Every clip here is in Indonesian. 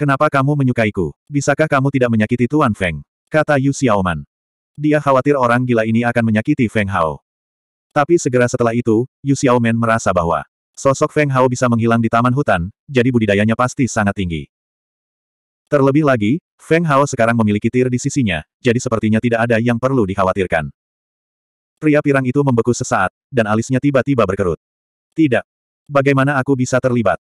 Kenapa kamu menyukaiku? Bisakah kamu tidak menyakiti Tuan Feng? Kata Yu Xiaoman. Dia khawatir orang gila ini akan menyakiti Feng Hao. Tapi segera setelah itu, Yu Xiaoman merasa bahwa sosok Feng Hao bisa menghilang di taman hutan, jadi budidayanya pasti sangat tinggi. Terlebih lagi, Feng Hao sekarang memiliki tir di sisinya, jadi sepertinya tidak ada yang perlu dikhawatirkan. Pria pirang itu membeku sesaat, dan alisnya tiba-tiba berkerut. Tidak. Bagaimana aku bisa terlibat?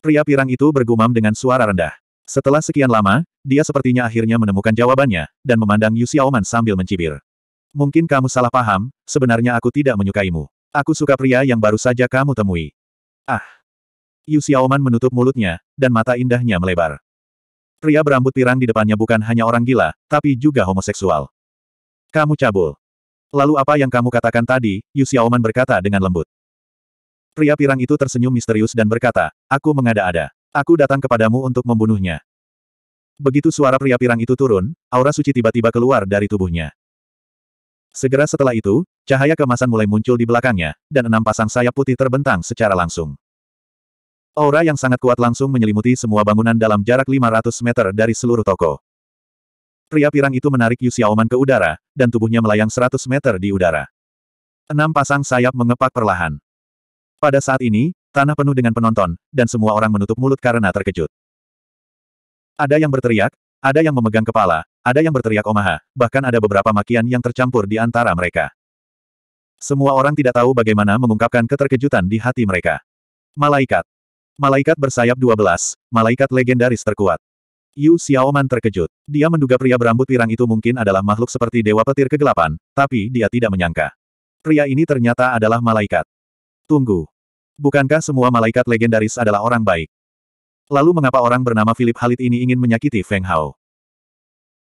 Pria pirang itu bergumam dengan suara rendah. Setelah sekian lama, dia sepertinya akhirnya menemukan jawabannya, dan memandang Yu Xiaoman sambil mencibir. Mungkin kamu salah paham, sebenarnya aku tidak menyukaimu. Aku suka pria yang baru saja kamu temui. Ah! Yu Xiaoman menutup mulutnya, dan mata indahnya melebar. Pria berambut pirang di depannya bukan hanya orang gila, tapi juga homoseksual. Kamu cabul. Lalu apa yang kamu katakan tadi, Yu Xiaoman berkata dengan lembut. Pria pirang itu tersenyum misterius dan berkata, aku mengada-ada. Aku datang kepadamu untuk membunuhnya. Begitu suara pria pirang itu turun, aura suci tiba-tiba keluar dari tubuhnya. Segera setelah itu, cahaya kemasan mulai muncul di belakangnya, dan enam pasang sayap putih terbentang secara langsung. Aura yang sangat kuat langsung menyelimuti semua bangunan dalam jarak 500 meter dari seluruh toko. Pria pirang itu menarik Yu Xiaoman ke udara, dan tubuhnya melayang 100 meter di udara. Enam pasang sayap mengepak perlahan. Pada saat ini, tanah penuh dengan penonton, dan semua orang menutup mulut karena terkejut. Ada yang berteriak, ada yang memegang kepala, ada yang berteriak Omaha, bahkan ada beberapa makian yang tercampur di antara mereka. Semua orang tidak tahu bagaimana mengungkapkan keterkejutan di hati mereka. Malaikat. Malaikat bersayap 12, malaikat legendaris terkuat. Yu Xiaoman terkejut. Dia menduga pria berambut pirang itu mungkin adalah makhluk seperti dewa petir kegelapan, tapi dia tidak menyangka. Pria ini ternyata adalah malaikat. Tunggu, Bukankah semua malaikat legendaris adalah orang baik? Lalu mengapa orang bernama Philip Halit ini ingin menyakiti Feng Hao?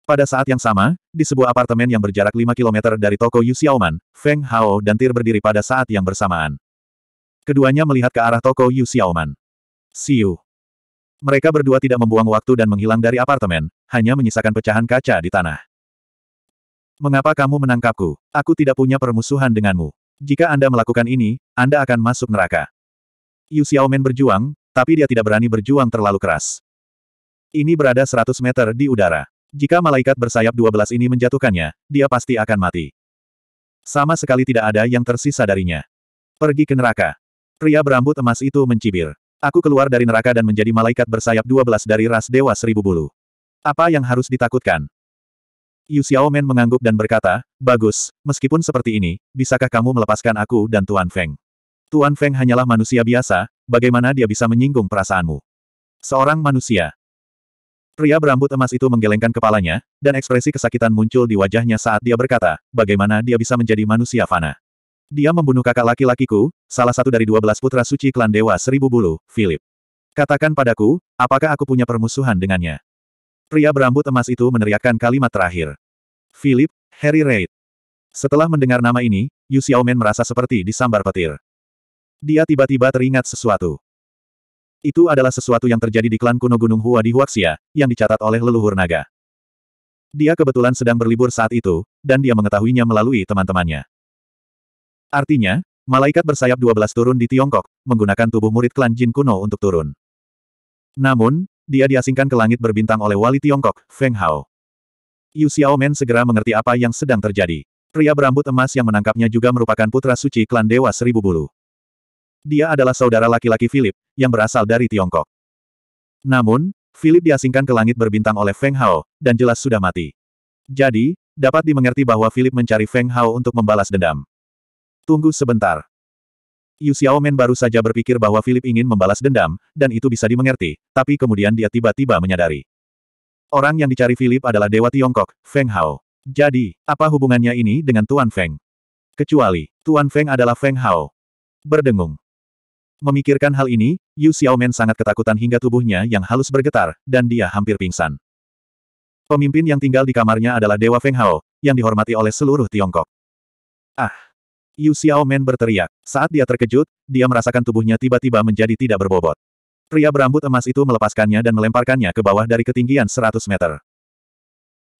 Pada saat yang sama, di sebuah apartemen yang berjarak 5 km dari toko Yu Xiaoman, Feng Hao dan Tir berdiri pada saat yang bersamaan. Keduanya melihat ke arah toko Yu Xiaoman. Siu. Mereka berdua tidak membuang waktu dan menghilang dari apartemen, hanya menyisakan pecahan kaca di tanah. Mengapa kamu menangkapku? Aku tidak punya permusuhan denganmu. Jika Anda melakukan ini, Anda akan masuk neraka. Yu Xiaomen berjuang, tapi dia tidak berani berjuang terlalu keras. Ini berada 100 meter di udara. Jika malaikat bersayap 12 ini menjatuhkannya, dia pasti akan mati. Sama sekali tidak ada yang tersisa darinya. Pergi ke neraka. Pria berambut emas itu mencibir. Aku keluar dari neraka dan menjadi malaikat bersayap 12 dari ras Dewa Seribu Bulu. Apa yang harus ditakutkan? Yu Xiaomen mengangguk dan berkata, Bagus, meskipun seperti ini, bisakah kamu melepaskan aku dan Tuan Feng? Tuan Feng hanyalah manusia biasa, bagaimana dia bisa menyinggung perasaanmu? Seorang manusia. Pria berambut emas itu menggelengkan kepalanya, dan ekspresi kesakitan muncul di wajahnya saat dia berkata, bagaimana dia bisa menjadi manusia fana. Dia membunuh kakak laki-lakiku, salah satu dari dua belas putra suci klan Dewa Seribu Bulu, Philip. Katakan padaku, apakah aku punya permusuhan dengannya? Pria berambut emas itu meneriakkan kalimat terakhir. Philip, Harry Reid. Setelah mendengar nama ini, Yu Xiaomen merasa seperti disambar petir. Dia tiba-tiba teringat sesuatu. Itu adalah sesuatu yang terjadi di klan kuno Gunung Hua di Huaxia, yang dicatat oleh leluhur naga. Dia kebetulan sedang berlibur saat itu, dan dia mengetahuinya melalui teman-temannya. Artinya, malaikat bersayap 12 turun di Tiongkok, menggunakan tubuh murid klan Jin kuno untuk turun. Namun, dia diasingkan ke langit berbintang oleh wali Tiongkok, Feng Hao. Yu Xiaomen segera mengerti apa yang sedang terjadi. Pria berambut emas yang menangkapnya juga merupakan putra suci klan Dewa Seribu Bulu. Dia adalah saudara laki-laki Philip, yang berasal dari Tiongkok. Namun, Philip diasingkan ke langit berbintang oleh Feng Hao, dan jelas sudah mati. Jadi, dapat dimengerti bahwa Philip mencari Feng Hao untuk membalas dendam. Tunggu sebentar. Yu Xiaomen baru saja berpikir bahwa Philip ingin membalas dendam, dan itu bisa dimengerti, tapi kemudian dia tiba-tiba menyadari. Orang yang dicari Philip adalah Dewa Tiongkok, Feng Hao. Jadi, apa hubungannya ini dengan Tuan Feng? Kecuali, Tuan Feng adalah Feng Hao. Berdengung. Memikirkan hal ini, Yu Xiaomen sangat ketakutan hingga tubuhnya yang halus bergetar, dan dia hampir pingsan. Pemimpin yang tinggal di kamarnya adalah Dewa Feng Hao, yang dihormati oleh seluruh Tiongkok. Ah, Yu Xiaomen berteriak. Saat dia terkejut, dia merasakan tubuhnya tiba-tiba menjadi tidak berbobot. Pria berambut emas itu melepaskannya dan melemparkannya ke bawah dari ketinggian 100 meter.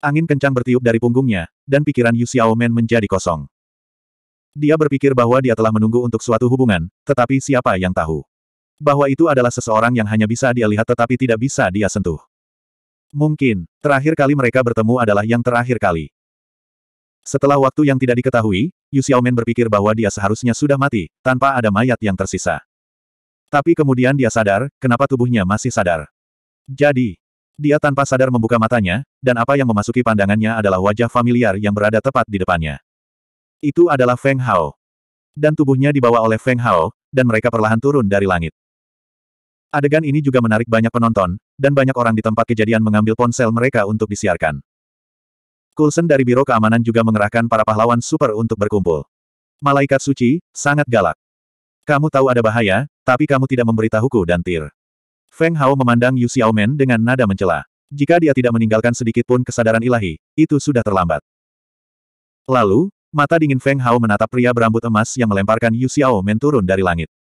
Angin kencang bertiup dari punggungnya, dan pikiran Yu Xiaomen menjadi kosong. Dia berpikir bahwa dia telah menunggu untuk suatu hubungan, tetapi siapa yang tahu? Bahwa itu adalah seseorang yang hanya bisa dia lihat tetapi tidak bisa dia sentuh. Mungkin, terakhir kali mereka bertemu adalah yang terakhir kali. Setelah waktu yang tidak diketahui, Yu Xiaomen berpikir bahwa dia seharusnya sudah mati, tanpa ada mayat yang tersisa. Tapi kemudian dia sadar, kenapa tubuhnya masih sadar. Jadi, dia tanpa sadar membuka matanya, dan apa yang memasuki pandangannya adalah wajah familiar yang berada tepat di depannya. Itu adalah Feng Hao. Dan tubuhnya dibawa oleh Feng Hao, dan mereka perlahan turun dari langit. Adegan ini juga menarik banyak penonton, dan banyak orang di tempat kejadian mengambil ponsel mereka untuk disiarkan. Kulsen dari Biro Keamanan juga mengerahkan para pahlawan super untuk berkumpul. Malaikat suci, sangat galak. Kamu tahu ada bahaya, tapi kamu tidak memberitahuku dan Tir. Feng Hao memandang Yu Xiaomen dengan nada mencela. Jika dia tidak meninggalkan sedikit pun kesadaran ilahi, itu sudah terlambat. Lalu, mata dingin Feng Hao menatap pria berambut emas yang melemparkan Yu Xiaomen turun dari langit.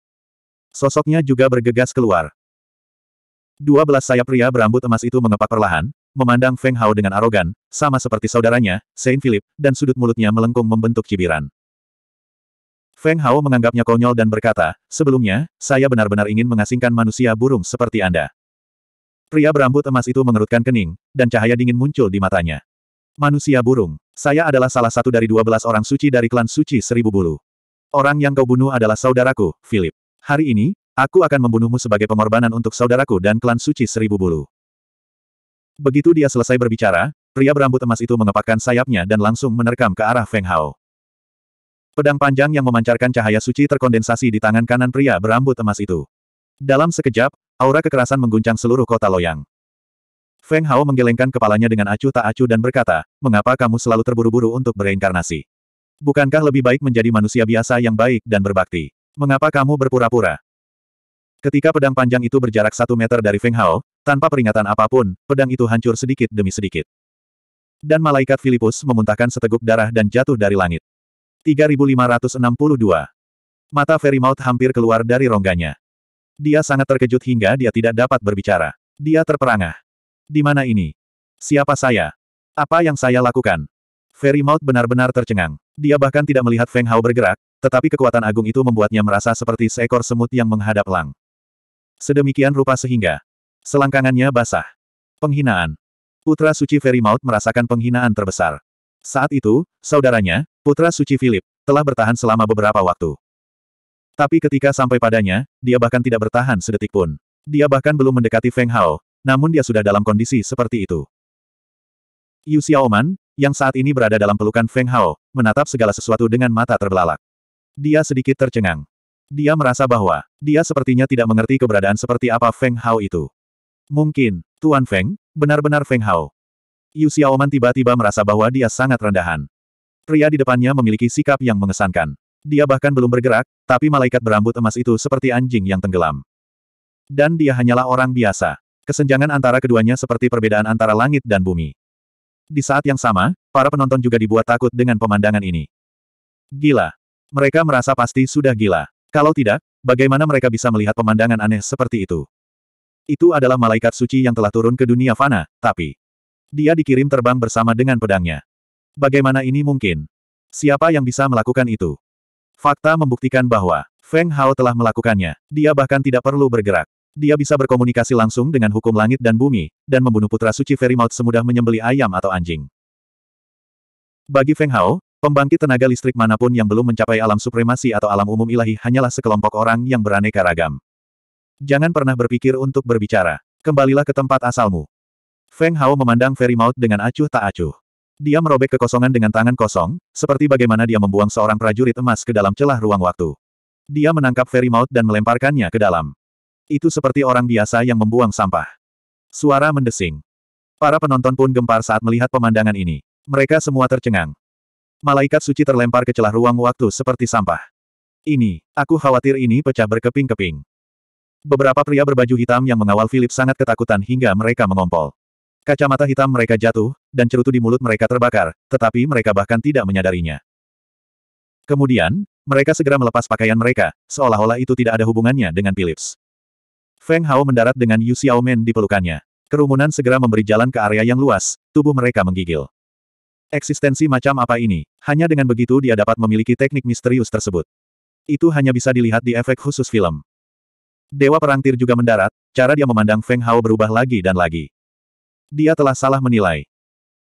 Sosoknya juga bergegas keluar. Dua belas sayap pria berambut emas itu mengepak perlahan, memandang Feng Hao dengan arogan, sama seperti saudaranya, Saint Philip, dan sudut mulutnya melengkung membentuk cibiran. Feng Hao menganggapnya konyol dan berkata, sebelumnya, saya benar-benar ingin mengasingkan manusia burung seperti Anda. Pria berambut emas itu mengerutkan kening, dan cahaya dingin muncul di matanya. Manusia burung, saya adalah salah satu dari dua belas orang suci dari klan suci seribu bulu. Orang yang kau bunuh adalah saudaraku, Philip. Hari ini, aku akan membunuhmu sebagai pengorbanan untuk saudaraku dan klan suci seribu bulu. Begitu dia selesai berbicara, pria berambut emas itu mengepakkan sayapnya dan langsung menerkam ke arah Feng Hao. Pedang panjang yang memancarkan cahaya suci terkondensasi di tangan kanan pria berambut emas itu. Dalam sekejap, aura kekerasan mengguncang seluruh kota Loyang. Feng Hao menggelengkan kepalanya dengan acuh tak acuh dan berkata, mengapa kamu selalu terburu-buru untuk bereinkarnasi? Bukankah lebih baik menjadi manusia biasa yang baik dan berbakti? Mengapa kamu berpura-pura? Ketika pedang panjang itu berjarak satu meter dari Feng Hao, tanpa peringatan apapun, pedang itu hancur sedikit demi sedikit. Dan malaikat Filipus memuntahkan seteguk darah dan jatuh dari langit. 3562. Mata Maut hampir keluar dari rongganya. Dia sangat terkejut hingga dia tidak dapat berbicara. Dia terperangah. Di mana ini? Siapa saya? Apa yang saya lakukan? Maut benar-benar tercengang. Dia bahkan tidak melihat Feng Hao bergerak, tetapi kekuatan agung itu membuatnya merasa seperti seekor semut yang menghadap lang. Sedemikian rupa sehingga, Selangkangannya basah. Penghinaan. Putra Suci Ferrymaut merasakan penghinaan terbesar. Saat itu, saudaranya, Putra Suci Philip, telah bertahan selama beberapa waktu. Tapi ketika sampai padanya, dia bahkan tidak bertahan sedetik pun. Dia bahkan belum mendekati Feng Hao, namun dia sudah dalam kondisi seperti itu. Yu Xiaoman, yang saat ini berada dalam pelukan Feng Hao, menatap segala sesuatu dengan mata terbelalak. Dia sedikit tercengang. Dia merasa bahwa, dia sepertinya tidak mengerti keberadaan seperti apa Feng Hao itu. Mungkin, Tuan Feng, benar-benar Feng Hao. Yu Xiaoman tiba-tiba merasa bahwa dia sangat rendahan. Pria di depannya memiliki sikap yang mengesankan. Dia bahkan belum bergerak, tapi malaikat berambut emas itu seperti anjing yang tenggelam. Dan dia hanyalah orang biasa. Kesenjangan antara keduanya seperti perbedaan antara langit dan bumi. Di saat yang sama, para penonton juga dibuat takut dengan pemandangan ini. Gila. Mereka merasa pasti sudah gila. Kalau tidak, bagaimana mereka bisa melihat pemandangan aneh seperti itu? Itu adalah malaikat suci yang telah turun ke dunia fana, tapi dia dikirim terbang bersama dengan pedangnya. Bagaimana ini mungkin? Siapa yang bisa melakukan itu? Fakta membuktikan bahwa Feng Hao telah melakukannya. Dia bahkan tidak perlu bergerak. Dia bisa berkomunikasi langsung dengan hukum langit dan bumi, dan membunuh putra suci Ferimaut semudah menyembeli ayam atau anjing. Bagi Feng Hao, Pembangkit tenaga listrik manapun yang belum mencapai alam supremasi atau alam umum ilahi hanyalah sekelompok orang yang beraneka ragam. Jangan pernah berpikir untuk berbicara. Kembalilah ke tempat asalmu. Feng Hao memandang Fairy Maut dengan acuh tak acuh. Dia merobek kekosongan dengan tangan kosong, seperti bagaimana dia membuang seorang prajurit emas ke dalam celah ruang waktu. Dia menangkap Fairy Maut dan melemparkannya ke dalam. Itu seperti orang biasa yang membuang sampah. Suara mendesing. Para penonton pun gempar saat melihat pemandangan ini. Mereka semua tercengang. Malaikat suci terlempar ke celah ruang waktu seperti sampah. Ini, aku khawatir ini pecah berkeping-keping. Beberapa pria berbaju hitam yang mengawal Philip sangat ketakutan hingga mereka mengompol. Kacamata hitam mereka jatuh, dan cerutu di mulut mereka terbakar, tetapi mereka bahkan tidak menyadarinya. Kemudian, mereka segera melepas pakaian mereka, seolah-olah itu tidak ada hubungannya dengan Philips. Feng Hao mendarat dengan Yu Xiaomen di pelukannya. Kerumunan segera memberi jalan ke area yang luas, tubuh mereka menggigil. Eksistensi macam apa ini? Hanya dengan begitu dia dapat memiliki teknik misterius tersebut. Itu hanya bisa dilihat di efek khusus film. Dewa Perang Tir juga mendarat, cara dia memandang Feng Hao berubah lagi dan lagi. Dia telah salah menilai.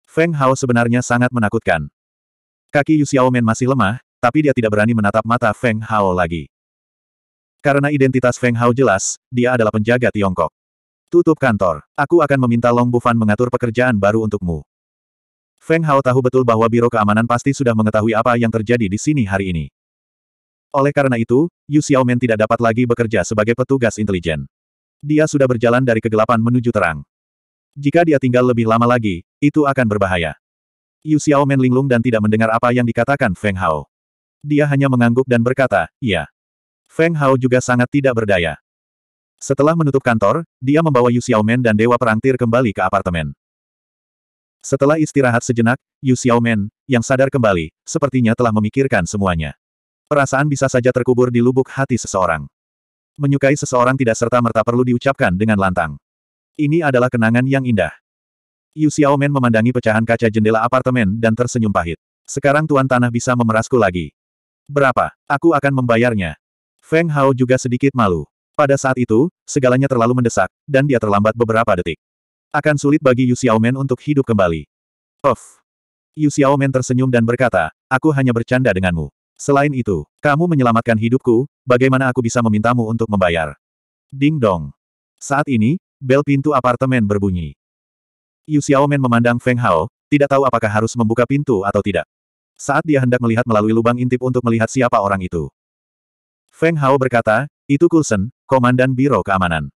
Feng Hao sebenarnya sangat menakutkan. Kaki Yu Xiaomen masih lemah, tapi dia tidak berani menatap mata Feng Hao lagi. Karena identitas Feng Hao jelas, dia adalah penjaga Tiongkok. Tutup kantor. Aku akan meminta Long Bufan mengatur pekerjaan baru untukmu. Feng Hao tahu betul bahwa Biro Keamanan pasti sudah mengetahui apa yang terjadi di sini hari ini. Oleh karena itu, Yu Xiaomen tidak dapat lagi bekerja sebagai petugas intelijen. Dia sudah berjalan dari kegelapan menuju terang. Jika dia tinggal lebih lama lagi, itu akan berbahaya. Yu Xiaomen linglung dan tidak mendengar apa yang dikatakan Feng Hao. Dia hanya mengangguk dan berkata, iya. Feng Hao juga sangat tidak berdaya. Setelah menutup kantor, dia membawa Yu Xiaomen dan Dewa Perangtir kembali ke apartemen. Setelah istirahat sejenak, Yu Xiaomen, yang sadar kembali, sepertinya telah memikirkan semuanya. Perasaan bisa saja terkubur di lubuk hati seseorang. Menyukai seseorang tidak serta-merta perlu diucapkan dengan lantang. Ini adalah kenangan yang indah. Yu Xiaomen memandangi pecahan kaca jendela apartemen dan tersenyum pahit. Sekarang Tuan Tanah bisa memerasku lagi. Berapa? Aku akan membayarnya. Feng Hao juga sedikit malu. Pada saat itu, segalanya terlalu mendesak, dan dia terlambat beberapa detik. Akan sulit bagi Yu Xiaomen untuk hidup kembali. Of. Yu Xiaomen tersenyum dan berkata, aku hanya bercanda denganmu. Selain itu, kamu menyelamatkan hidupku, bagaimana aku bisa memintamu untuk membayar? Ding dong. Saat ini, bel pintu apartemen berbunyi. Yu Xiaomen memandang Feng Hao, tidak tahu apakah harus membuka pintu atau tidak. Saat dia hendak melihat melalui lubang intip untuk melihat siapa orang itu. Feng Hao berkata, itu Coulson, Komandan Biro Keamanan.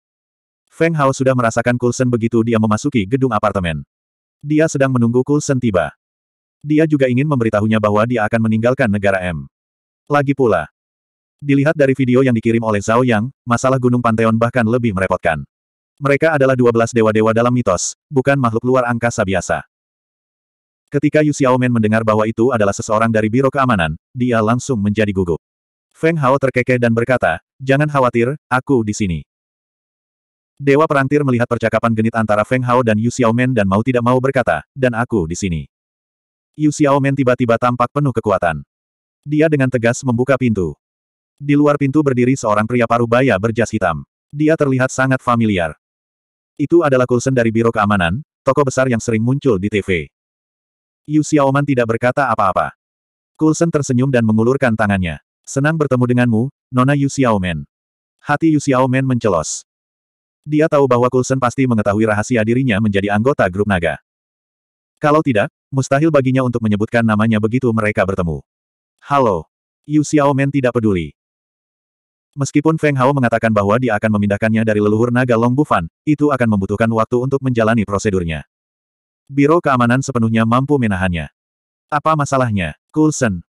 Feng Hao sudah merasakan Coulson begitu dia memasuki gedung apartemen. Dia sedang menunggu Coulson tiba. Dia juga ingin memberitahunya bahwa dia akan meninggalkan negara M. Lagi pula, dilihat dari video yang dikirim oleh Zhao Yang, masalah Gunung Pantheon bahkan lebih merepotkan. Mereka adalah 12 dewa-dewa dalam mitos, bukan makhluk luar angkasa biasa. Ketika Yu Xiaomen mendengar bahwa itu adalah seseorang dari Biro Keamanan, dia langsung menjadi gugup. Feng Hao terkekeh dan berkata, Jangan khawatir, aku di sini. Dewa Perang Tir melihat percakapan genit antara Feng Hao dan Yu Xiaomen dan mau tidak mau berkata, dan aku di sini. Yu Xiaomen tiba-tiba tampak penuh kekuatan. Dia dengan tegas membuka pintu. Di luar pintu berdiri seorang pria paruh baya berjas hitam. Dia terlihat sangat familiar. Itu adalah Coulson dari Biro Keamanan, toko besar yang sering muncul di TV. Yu Xiaoman tidak berkata apa-apa. Coulson tersenyum dan mengulurkan tangannya. Senang bertemu denganmu, Nona Yu Xiaomen. Hati Yu Xiaomen mencelos. Dia tahu bahwa Coulson pasti mengetahui rahasia dirinya menjadi anggota grup naga. Kalau tidak, Mustahil baginya untuk menyebutkan namanya begitu mereka bertemu. Halo. Yu Xiaomen tidak peduli. Meskipun Feng Hao mengatakan bahwa dia akan memindahkannya dari leluhur naga Long Bufan, itu akan membutuhkan waktu untuk menjalani prosedurnya. Biro keamanan sepenuhnya mampu menahannya. Apa masalahnya, Coulson?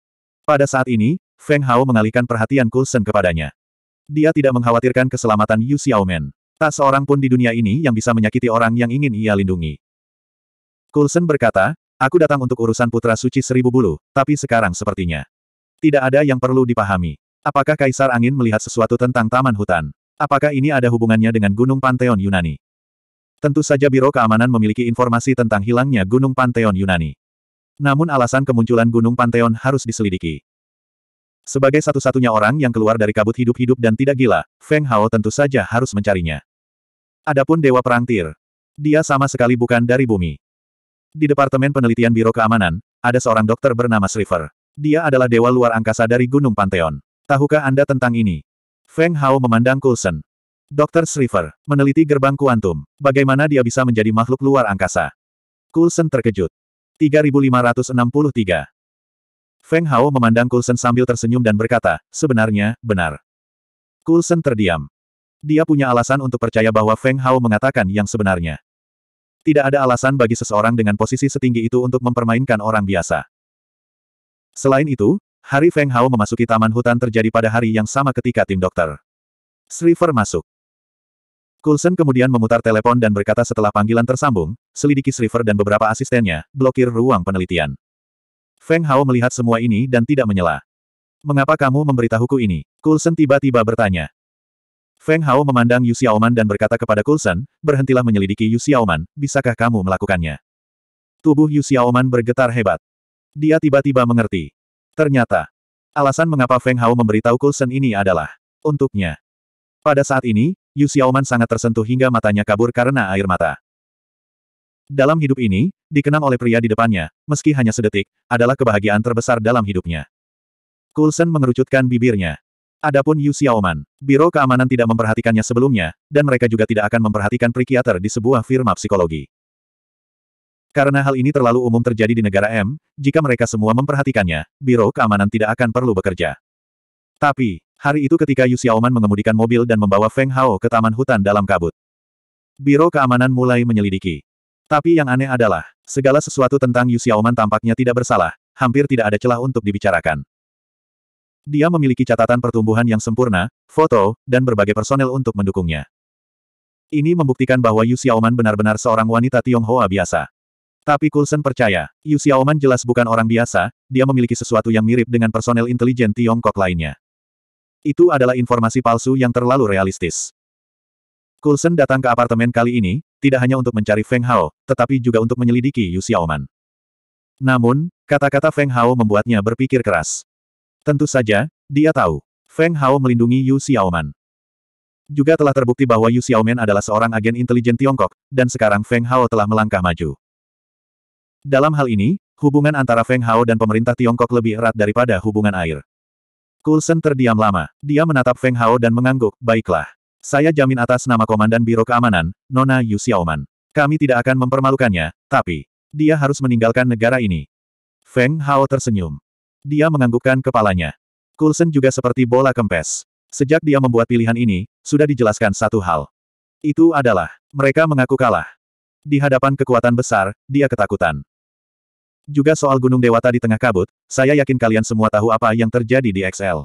Pada saat ini, Feng Hao mengalihkan perhatian Coulson kepadanya. Dia tidak mengkhawatirkan keselamatan Yu Xiaomen. Tak seorang pun di dunia ini yang bisa menyakiti orang yang ingin ia lindungi. Coulson berkata, Aku datang untuk urusan Putra Suci Seribu Bulu, tapi sekarang sepertinya. Tidak ada yang perlu dipahami. Apakah Kaisar Angin melihat sesuatu tentang Taman Hutan? Apakah ini ada hubungannya dengan Gunung Pantheon Yunani? Tentu saja Biro Keamanan memiliki informasi tentang hilangnya Gunung Pantheon Yunani. Namun alasan kemunculan Gunung Pantheon harus diselidiki. Sebagai satu-satunya orang yang keluar dari kabut hidup-hidup dan tidak gila, Feng Hao tentu saja harus mencarinya. Adapun Dewa Perang Tir. Dia sama sekali bukan dari bumi. Di Departemen Penelitian Biro Keamanan, ada seorang dokter bernama Sriver. Dia adalah dewa luar angkasa dari Gunung Pantheon. Tahukah Anda tentang ini? Feng Hao memandang Coulson. Dokter Sriver, meneliti gerbang kuantum. Bagaimana dia bisa menjadi makhluk luar angkasa? Coulson terkejut. 3563. Feng Hao memandang Coulson sambil tersenyum dan berkata, sebenarnya, benar. Coulson terdiam. Dia punya alasan untuk percaya bahwa Feng Hao mengatakan yang sebenarnya. Tidak ada alasan bagi seseorang dengan posisi setinggi itu untuk mempermainkan orang biasa. Selain itu, hari Feng Hao memasuki taman hutan terjadi pada hari yang sama ketika tim dokter. Sriver masuk. Coulson kemudian memutar telepon dan berkata setelah panggilan tersambung, selidiki Sriver dan beberapa asistennya, blokir ruang penelitian. Feng Hao melihat semua ini dan tidak menyela. Mengapa kamu memberitahuku ini? Coulson tiba-tiba bertanya. Feng Hao memandang Yu Xiaoman dan berkata kepada Coulson, berhentilah menyelidiki Yu Xiaoman, bisakah kamu melakukannya? Tubuh Yu Xiaoman bergetar hebat. Dia tiba-tiba mengerti. Ternyata, alasan mengapa Feng Hao memberitahu Coulson ini adalah untuknya. Pada saat ini, Yu Xiaoman sangat tersentuh hingga matanya kabur karena air mata. Dalam hidup ini, dikenang oleh pria di depannya, meski hanya sedetik, adalah kebahagiaan terbesar dalam hidupnya. Coulson mengerucutkan bibirnya. Adapun Yu Xiaoman, Biro Keamanan tidak memperhatikannya sebelumnya, dan mereka juga tidak akan memperhatikan prikiater di sebuah firma psikologi. Karena hal ini terlalu umum terjadi di negara M, jika mereka semua memperhatikannya, Biro Keamanan tidak akan perlu bekerja. Tapi, hari itu ketika Yu Xiaoman mengemudikan mobil dan membawa Feng Hao ke taman hutan dalam kabut. Biro Keamanan mulai menyelidiki. Tapi yang aneh adalah, segala sesuatu tentang Yu Xiaoman tampaknya tidak bersalah, hampir tidak ada celah untuk dibicarakan. Dia memiliki catatan pertumbuhan yang sempurna, foto, dan berbagai personel untuk mendukungnya. Ini membuktikan bahwa Yu Xiaoman benar-benar seorang wanita Tionghoa biasa. Tapi Coulson percaya, Yu Xiaoman jelas bukan orang biasa, dia memiliki sesuatu yang mirip dengan personel intelijen Tiongkok lainnya. Itu adalah informasi palsu yang terlalu realistis. Coulson datang ke apartemen kali ini, tidak hanya untuk mencari Feng Hao, tetapi juga untuk menyelidiki Yu Xiaoman. Namun, kata-kata Feng Hao membuatnya berpikir keras. Tentu saja, dia tahu. Feng Hao melindungi Yu Xiaoman. Juga telah terbukti bahwa Yu Xiaoman adalah seorang agen intelijen Tiongkok, dan sekarang Feng Hao telah melangkah maju. Dalam hal ini, hubungan antara Feng Hao dan pemerintah Tiongkok lebih erat daripada hubungan air. Coulson terdiam lama. Dia menatap Feng Hao dan mengangguk, baiklah. Saya jamin atas nama Komandan Biro Keamanan, Nona Yu Xiaoman. Kami tidak akan mempermalukannya, tapi dia harus meninggalkan negara ini. Feng Hao tersenyum. Dia menganggukkan kepalanya. Coulson juga seperti bola kempes. Sejak dia membuat pilihan ini, sudah dijelaskan satu hal. Itu adalah, mereka mengaku kalah. Di hadapan kekuatan besar, dia ketakutan. Juga soal Gunung Dewata di tengah kabut, saya yakin kalian semua tahu apa yang terjadi di XL.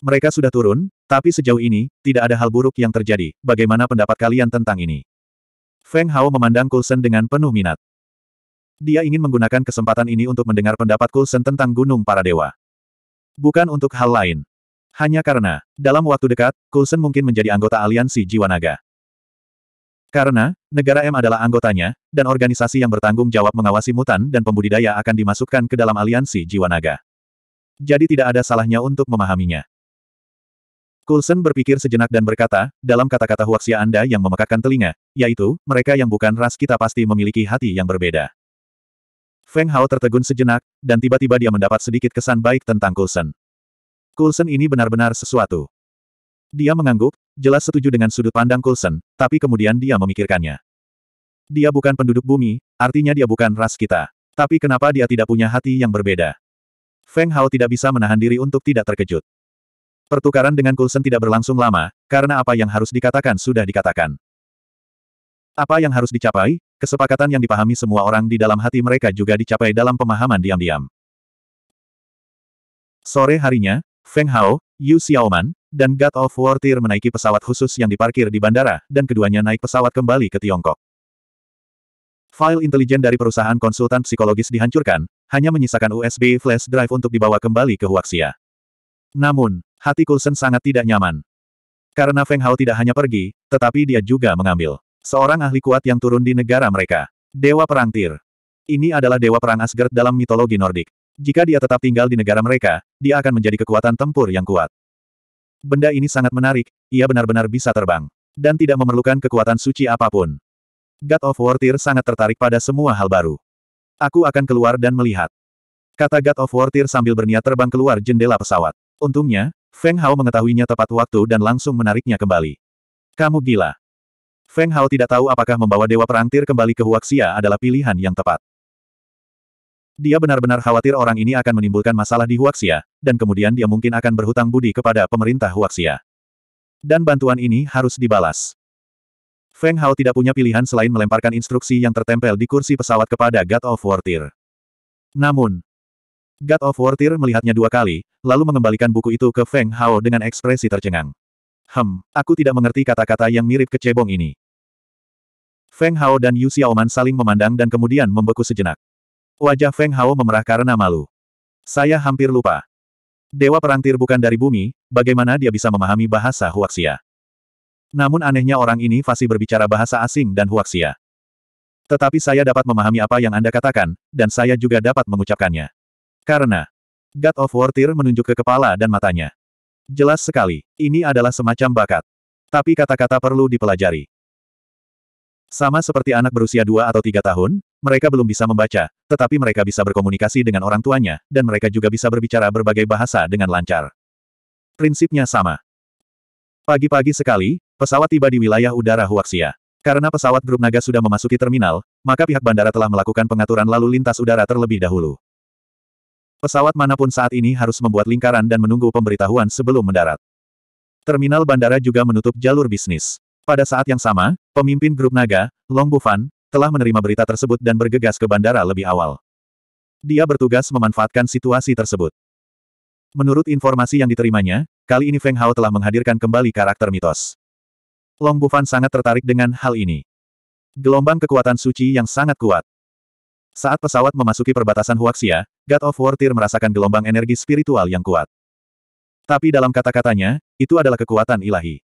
Mereka sudah turun, tapi sejauh ini, tidak ada hal buruk yang terjadi. Bagaimana pendapat kalian tentang ini? Feng Hao memandang Coulson dengan penuh minat. Dia ingin menggunakan kesempatan ini untuk mendengar pendapat Coulson tentang Gunung Para Dewa. Bukan untuk hal lain. Hanya karena, dalam waktu dekat, Kulsen mungkin menjadi anggota aliansi Jiwa Naga. Karena, negara M adalah anggotanya, dan organisasi yang bertanggung jawab mengawasi mutan dan pembudidaya akan dimasukkan ke dalam aliansi jiwa naga. Jadi tidak ada salahnya untuk memahaminya. Kulsen berpikir sejenak dan berkata, dalam kata-kata huaksia Anda yang memekakkan telinga, yaitu, mereka yang bukan ras kita pasti memiliki hati yang berbeda. Feng Hao tertegun sejenak, dan tiba-tiba dia mendapat sedikit kesan baik tentang Coulson. Coulson ini benar-benar sesuatu. Dia mengangguk, jelas setuju dengan sudut pandang Coulson, tapi kemudian dia memikirkannya. Dia bukan penduduk bumi, artinya dia bukan ras kita. Tapi kenapa dia tidak punya hati yang berbeda? Feng Hao tidak bisa menahan diri untuk tidak terkejut. Pertukaran dengan Coulson tidak berlangsung lama, karena apa yang harus dikatakan sudah dikatakan. Apa yang harus dicapai, Kesepakatan yang dipahami semua orang di dalam hati mereka juga dicapai dalam pemahaman diam-diam. Sore harinya, Feng Hao, Yu Xiaoman, dan God of War Tier menaiki pesawat khusus yang diparkir di bandara, dan keduanya naik pesawat kembali ke Tiongkok. File intelijen dari perusahaan konsultan psikologis dihancurkan, hanya menyisakan USB flash drive untuk dibawa kembali ke Huaxia. Namun, hati Coulson sangat tidak nyaman. Karena Feng Hao tidak hanya pergi, tetapi dia juga mengambil. Seorang ahli kuat yang turun di negara mereka. Dewa Perang Tir. Ini adalah Dewa Perang Asgard dalam mitologi Nordik. Jika dia tetap tinggal di negara mereka, dia akan menjadi kekuatan tempur yang kuat. Benda ini sangat menarik, ia benar-benar bisa terbang. Dan tidak memerlukan kekuatan suci apapun. God of War Tir sangat tertarik pada semua hal baru. Aku akan keluar dan melihat. Kata God of War Tir sambil berniat terbang keluar jendela pesawat. Untungnya, Feng Hao mengetahuinya tepat waktu dan langsung menariknya kembali. Kamu gila. Feng Hao tidak tahu apakah membawa Dewa Perang Tir kembali ke Huaxia adalah pilihan yang tepat. Dia benar-benar khawatir orang ini akan menimbulkan masalah di Huaxia, dan kemudian dia mungkin akan berhutang budi kepada pemerintah Huaxia. Dan bantuan ini harus dibalas. Feng Hao tidak punya pilihan selain melemparkan instruksi yang tertempel di kursi pesawat kepada God of War Tir. Namun, God of War Tir melihatnya dua kali, lalu mengembalikan buku itu ke Feng Hao dengan ekspresi tercengang. Hem, aku tidak mengerti kata-kata yang mirip kecebong ini. Feng Hao dan Yu Xiaoman saling memandang dan kemudian membeku sejenak. Wajah Feng Hao memerah karena malu. Saya hampir lupa. Dewa Perang Tir bukan dari bumi, bagaimana dia bisa memahami bahasa Huaxia? Namun anehnya orang ini fasih berbicara bahasa asing dan Huaxia. Tetapi saya dapat memahami apa yang Anda katakan, dan saya juga dapat mengucapkannya. Karena God of War Tir menunjuk ke kepala dan matanya. Jelas sekali, ini adalah semacam bakat. Tapi kata-kata perlu dipelajari. Sama seperti anak berusia dua atau tiga tahun, mereka belum bisa membaca, tetapi mereka bisa berkomunikasi dengan orang tuanya, dan mereka juga bisa berbicara berbagai bahasa dengan lancar. Prinsipnya sama. Pagi-pagi sekali, pesawat tiba di wilayah udara Huaxia. Karena pesawat grup naga sudah memasuki terminal, maka pihak bandara telah melakukan pengaturan lalu lintas udara terlebih dahulu. Pesawat manapun saat ini harus membuat lingkaran dan menunggu pemberitahuan sebelum mendarat. Terminal bandara juga menutup jalur bisnis. Pada saat yang sama, pemimpin grup naga, Long Bufan, telah menerima berita tersebut dan bergegas ke bandara lebih awal. Dia bertugas memanfaatkan situasi tersebut. Menurut informasi yang diterimanya, kali ini Feng Hao telah menghadirkan kembali karakter mitos. Long Bufan sangat tertarik dengan hal ini. Gelombang kekuatan suci yang sangat kuat. Saat pesawat memasuki perbatasan Huaxia, God of War Tier merasakan gelombang energi spiritual yang kuat. Tapi dalam kata-katanya, itu adalah kekuatan ilahi.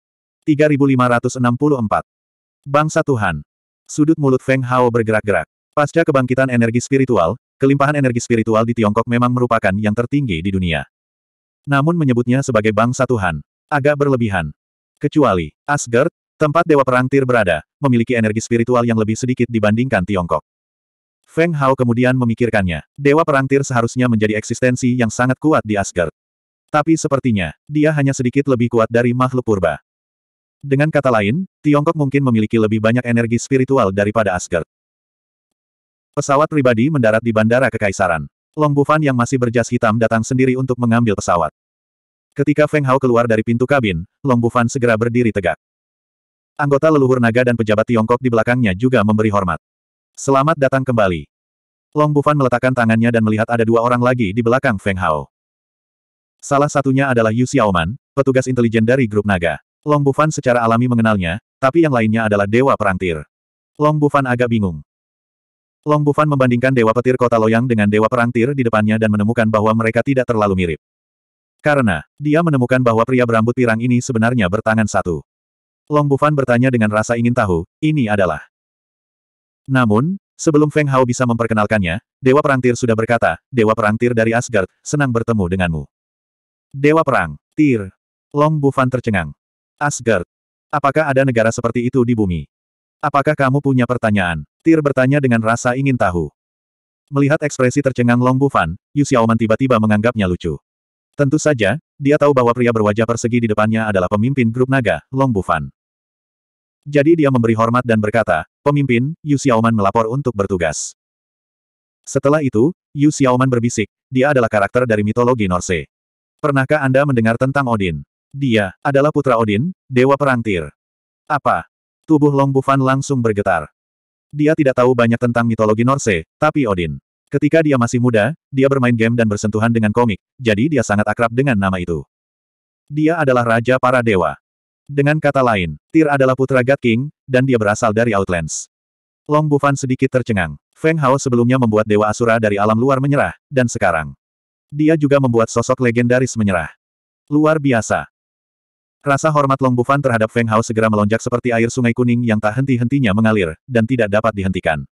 3564. Bangsa Tuhan. Sudut mulut Feng Hao bergerak-gerak. Pasca kebangkitan energi spiritual, kelimpahan energi spiritual di Tiongkok memang merupakan yang tertinggi di dunia. Namun menyebutnya sebagai bangsa Tuhan. Agak berlebihan. Kecuali, Asgard, tempat Dewa Perang Tir berada, memiliki energi spiritual yang lebih sedikit dibandingkan Tiongkok. Feng Hao kemudian memikirkannya. Dewa Perang Tir seharusnya menjadi eksistensi yang sangat kuat di Asgard. Tapi sepertinya, dia hanya sedikit lebih kuat dari makhluk purba. Dengan kata lain, Tiongkok mungkin memiliki lebih banyak energi spiritual daripada Asgard. Pesawat pribadi mendarat di Bandara Kekaisaran. Long Bufan yang masih berjas hitam datang sendiri untuk mengambil pesawat. Ketika Feng Hao keluar dari pintu kabin, Long Bufan segera berdiri tegak. Anggota leluhur naga dan pejabat Tiongkok di belakangnya juga memberi hormat. Selamat datang kembali. Long Bufan meletakkan tangannya dan melihat ada dua orang lagi di belakang Feng Hao. Salah satunya adalah Yu Xiaoman, petugas intelijen dari grup naga. Long Bufan secara alami mengenalnya, tapi yang lainnya adalah Dewa Perang Tir. Long Bufan agak bingung. Long Bufan membandingkan Dewa Petir Kota Loyang dengan Dewa Perang Tir di depannya dan menemukan bahwa mereka tidak terlalu mirip. Karena, dia menemukan bahwa pria berambut pirang ini sebenarnya bertangan satu. Long Bufan bertanya dengan rasa ingin tahu, ini adalah namun, sebelum Feng Hao bisa memperkenalkannya, Dewa Perang Tir sudah berkata, Dewa Perang Tir dari Asgard, senang bertemu denganmu. Dewa Perang, Tir. Long Bufan tercengang. Asgard. Apakah ada negara seperti itu di bumi? Apakah kamu punya pertanyaan? Tir bertanya dengan rasa ingin tahu. Melihat ekspresi tercengang Long Bufan, Yu Xiaoman tiba-tiba menganggapnya lucu. Tentu saja, dia tahu bahwa pria berwajah persegi di depannya adalah pemimpin grup naga, Long Bufan. Jadi dia memberi hormat dan berkata, Pemimpin, Yu Xiaoman melapor untuk bertugas. Setelah itu, Yu Xiaoman berbisik, dia adalah karakter dari mitologi Norse. Pernahkah Anda mendengar tentang Odin? Dia adalah putra Odin, dewa perang tir. Apa? Tubuh Long Bufan langsung bergetar. Dia tidak tahu banyak tentang mitologi Norse, tapi Odin. Ketika dia masih muda, dia bermain game dan bersentuhan dengan komik, jadi dia sangat akrab dengan nama itu. Dia adalah raja para dewa. Dengan kata lain, Tyr adalah putra God King, dan dia berasal dari Outlands. Long Bufan sedikit tercengang. Feng Hao sebelumnya membuat Dewa Asura dari alam luar menyerah, dan sekarang. Dia juga membuat sosok legendaris menyerah. Luar biasa. Rasa hormat Long Bufan terhadap Feng Hao segera melonjak seperti air sungai kuning yang tak henti-hentinya mengalir, dan tidak dapat dihentikan.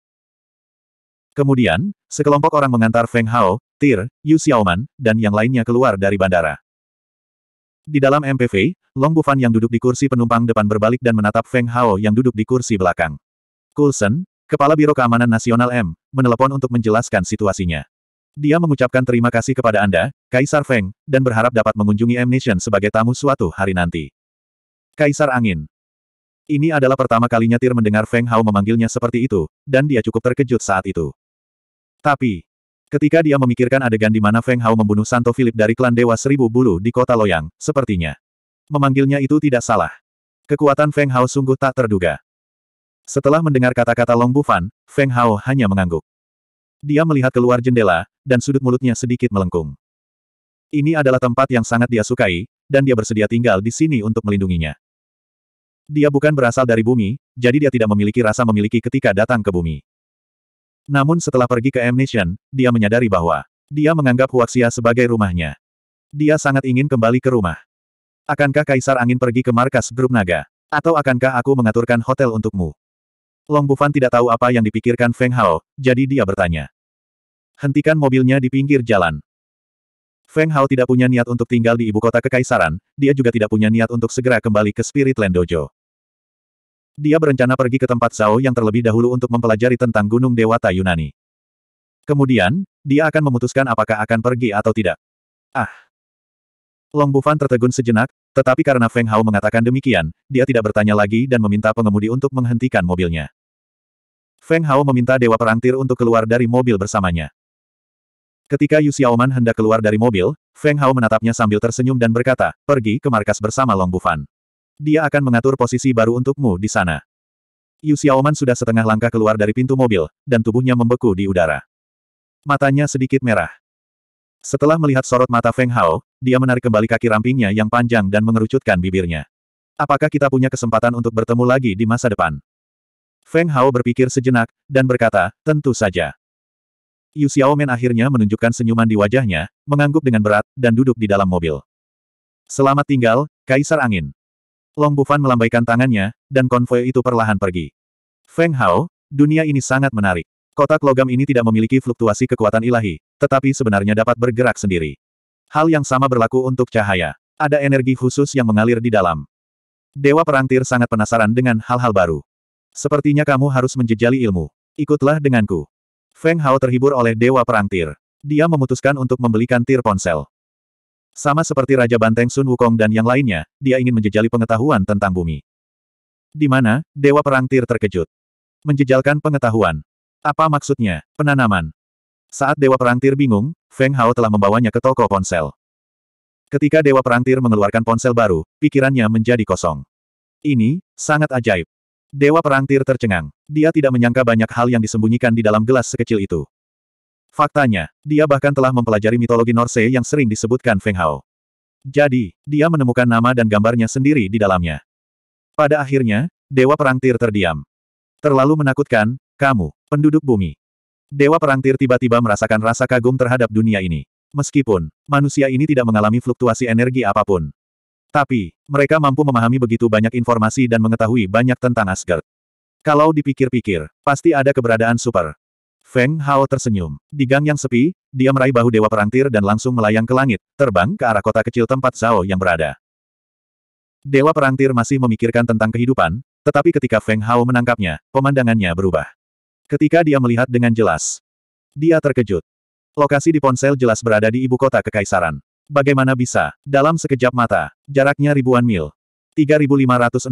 Kemudian, sekelompok orang mengantar Feng Hao, Tir, Yu Xiaoman, dan yang lainnya keluar dari bandara. Di dalam MPV, Long Bufan yang duduk di kursi penumpang depan berbalik dan menatap Feng Hao yang duduk di kursi belakang. Coulson, Kepala Biro Keamanan Nasional M, menelepon untuk menjelaskan situasinya. Dia mengucapkan terima kasih kepada Anda, Kaisar Feng, dan berharap dapat mengunjungi M Nation sebagai tamu suatu hari nanti. Kaisar Angin. Ini adalah pertama kalinya Tir mendengar Feng Hao memanggilnya seperti itu, dan dia cukup terkejut saat itu. Tapi, Ketika dia memikirkan adegan di mana Feng Hao membunuh Santo Philip dari klan Dewa Seribu Bulu di kota Loyang, sepertinya. Memanggilnya itu tidak salah. Kekuatan Feng Hao sungguh tak terduga. Setelah mendengar kata-kata Long Bufan, Feng Hao hanya mengangguk. Dia melihat keluar jendela, dan sudut mulutnya sedikit melengkung. Ini adalah tempat yang sangat dia sukai, dan dia bersedia tinggal di sini untuk melindunginya. Dia bukan berasal dari bumi, jadi dia tidak memiliki rasa memiliki ketika datang ke bumi. Namun setelah pergi ke Nation, dia menyadari bahwa dia menganggap Huaxia sebagai rumahnya. Dia sangat ingin kembali ke rumah. Akankah Kaisar Angin pergi ke markas grup naga? Atau akankah aku mengaturkan hotel untukmu? Long Bufan tidak tahu apa yang dipikirkan Feng Hao, jadi dia bertanya. Hentikan mobilnya di pinggir jalan. Feng Hao tidak punya niat untuk tinggal di ibu kota kekaisaran, dia juga tidak punya niat untuk segera kembali ke Spiritland Dojo. Dia berencana pergi ke tempat Zhao yang terlebih dahulu untuk mempelajari tentang Gunung Dewata Yunani. Kemudian, dia akan memutuskan apakah akan pergi atau tidak. Ah! Long Bufan tertegun sejenak, tetapi karena Feng Hao mengatakan demikian, dia tidak bertanya lagi dan meminta pengemudi untuk menghentikan mobilnya. Feng Hao meminta Dewa Perang Tir untuk keluar dari mobil bersamanya. Ketika Yu Xiaoman hendak keluar dari mobil, Feng Hao menatapnya sambil tersenyum dan berkata, pergi ke markas bersama Long Bufan. Dia akan mengatur posisi baru untukmu di sana. Yu Xiaoman sudah setengah langkah keluar dari pintu mobil, dan tubuhnya membeku di udara. Matanya sedikit merah. Setelah melihat sorot mata Feng Hao, dia menarik kembali kaki rampingnya yang panjang dan mengerucutkan bibirnya. Apakah kita punya kesempatan untuk bertemu lagi di masa depan? Feng Hao berpikir sejenak, dan berkata, tentu saja. Yu Xiaomen akhirnya menunjukkan senyuman di wajahnya, mengangguk dengan berat, dan duduk di dalam mobil. Selamat tinggal, Kaisar Angin. Long Bufan melambaikan tangannya, dan konvoi itu perlahan pergi. Feng Hao, dunia ini sangat menarik. Kotak logam ini tidak memiliki fluktuasi kekuatan ilahi, tetapi sebenarnya dapat bergerak sendiri. Hal yang sama berlaku untuk cahaya. Ada energi khusus yang mengalir di dalam. Dewa Perang Tir sangat penasaran dengan hal-hal baru. Sepertinya kamu harus menjejali ilmu. Ikutlah denganku. Feng Hao terhibur oleh Dewa Perang Tir. Dia memutuskan untuk membelikan tir ponsel. Sama seperti Raja Banteng Sun Wukong dan yang lainnya, dia ingin menjejali pengetahuan tentang bumi. Di mana, Dewa Perang Tir terkejut. Menjejalkan pengetahuan. Apa maksudnya? Penanaman. Saat Dewa Perang Tir bingung, Feng Hao telah membawanya ke toko ponsel. Ketika Dewa Perang Tir mengeluarkan ponsel baru, pikirannya menjadi kosong. Ini, sangat ajaib. Dewa Perang Tir tercengang. Dia tidak menyangka banyak hal yang disembunyikan di dalam gelas sekecil itu. Faktanya, dia bahkan telah mempelajari mitologi Norse yang sering disebutkan Feng Hao. Jadi, dia menemukan nama dan gambarnya sendiri di dalamnya. Pada akhirnya, Dewa Perang Tir terdiam. Terlalu menakutkan, kamu, penduduk bumi. Dewa Perang Tir tiba-tiba merasakan rasa kagum terhadap dunia ini. Meskipun, manusia ini tidak mengalami fluktuasi energi apapun. Tapi, mereka mampu memahami begitu banyak informasi dan mengetahui banyak tentang Asgard. Kalau dipikir-pikir, pasti ada keberadaan super. Feng Hao tersenyum. Di gang yang sepi, dia meraih bahu Dewa Perantir dan langsung melayang ke langit, terbang ke arah kota kecil tempat Zhao yang berada. Dewa Perantir masih memikirkan tentang kehidupan, tetapi ketika Feng Hao menangkapnya, pemandangannya berubah. Ketika dia melihat dengan jelas, dia terkejut. Lokasi di ponsel jelas berada di ibu kota kekaisaran. Bagaimana bisa? Dalam sekejap mata, jaraknya ribuan mil. 3565.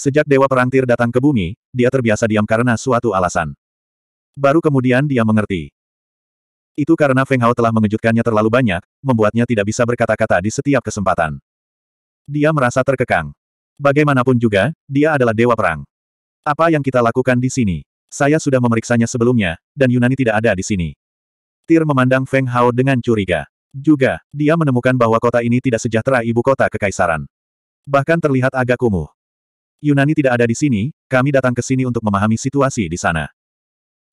Sejak Dewa Perantir datang ke bumi, dia terbiasa diam karena suatu alasan. Baru kemudian dia mengerti. Itu karena Feng Hao telah mengejutkannya terlalu banyak, membuatnya tidak bisa berkata-kata di setiap kesempatan. Dia merasa terkekang. Bagaimanapun juga, dia adalah dewa perang. Apa yang kita lakukan di sini? Saya sudah memeriksanya sebelumnya, dan Yunani tidak ada di sini. Tir memandang Feng Hao dengan curiga. Juga, dia menemukan bahwa kota ini tidak sejahtera ibu kota kekaisaran. Bahkan terlihat agak kumuh. Yunani tidak ada di sini, kami datang ke sini untuk memahami situasi di sana.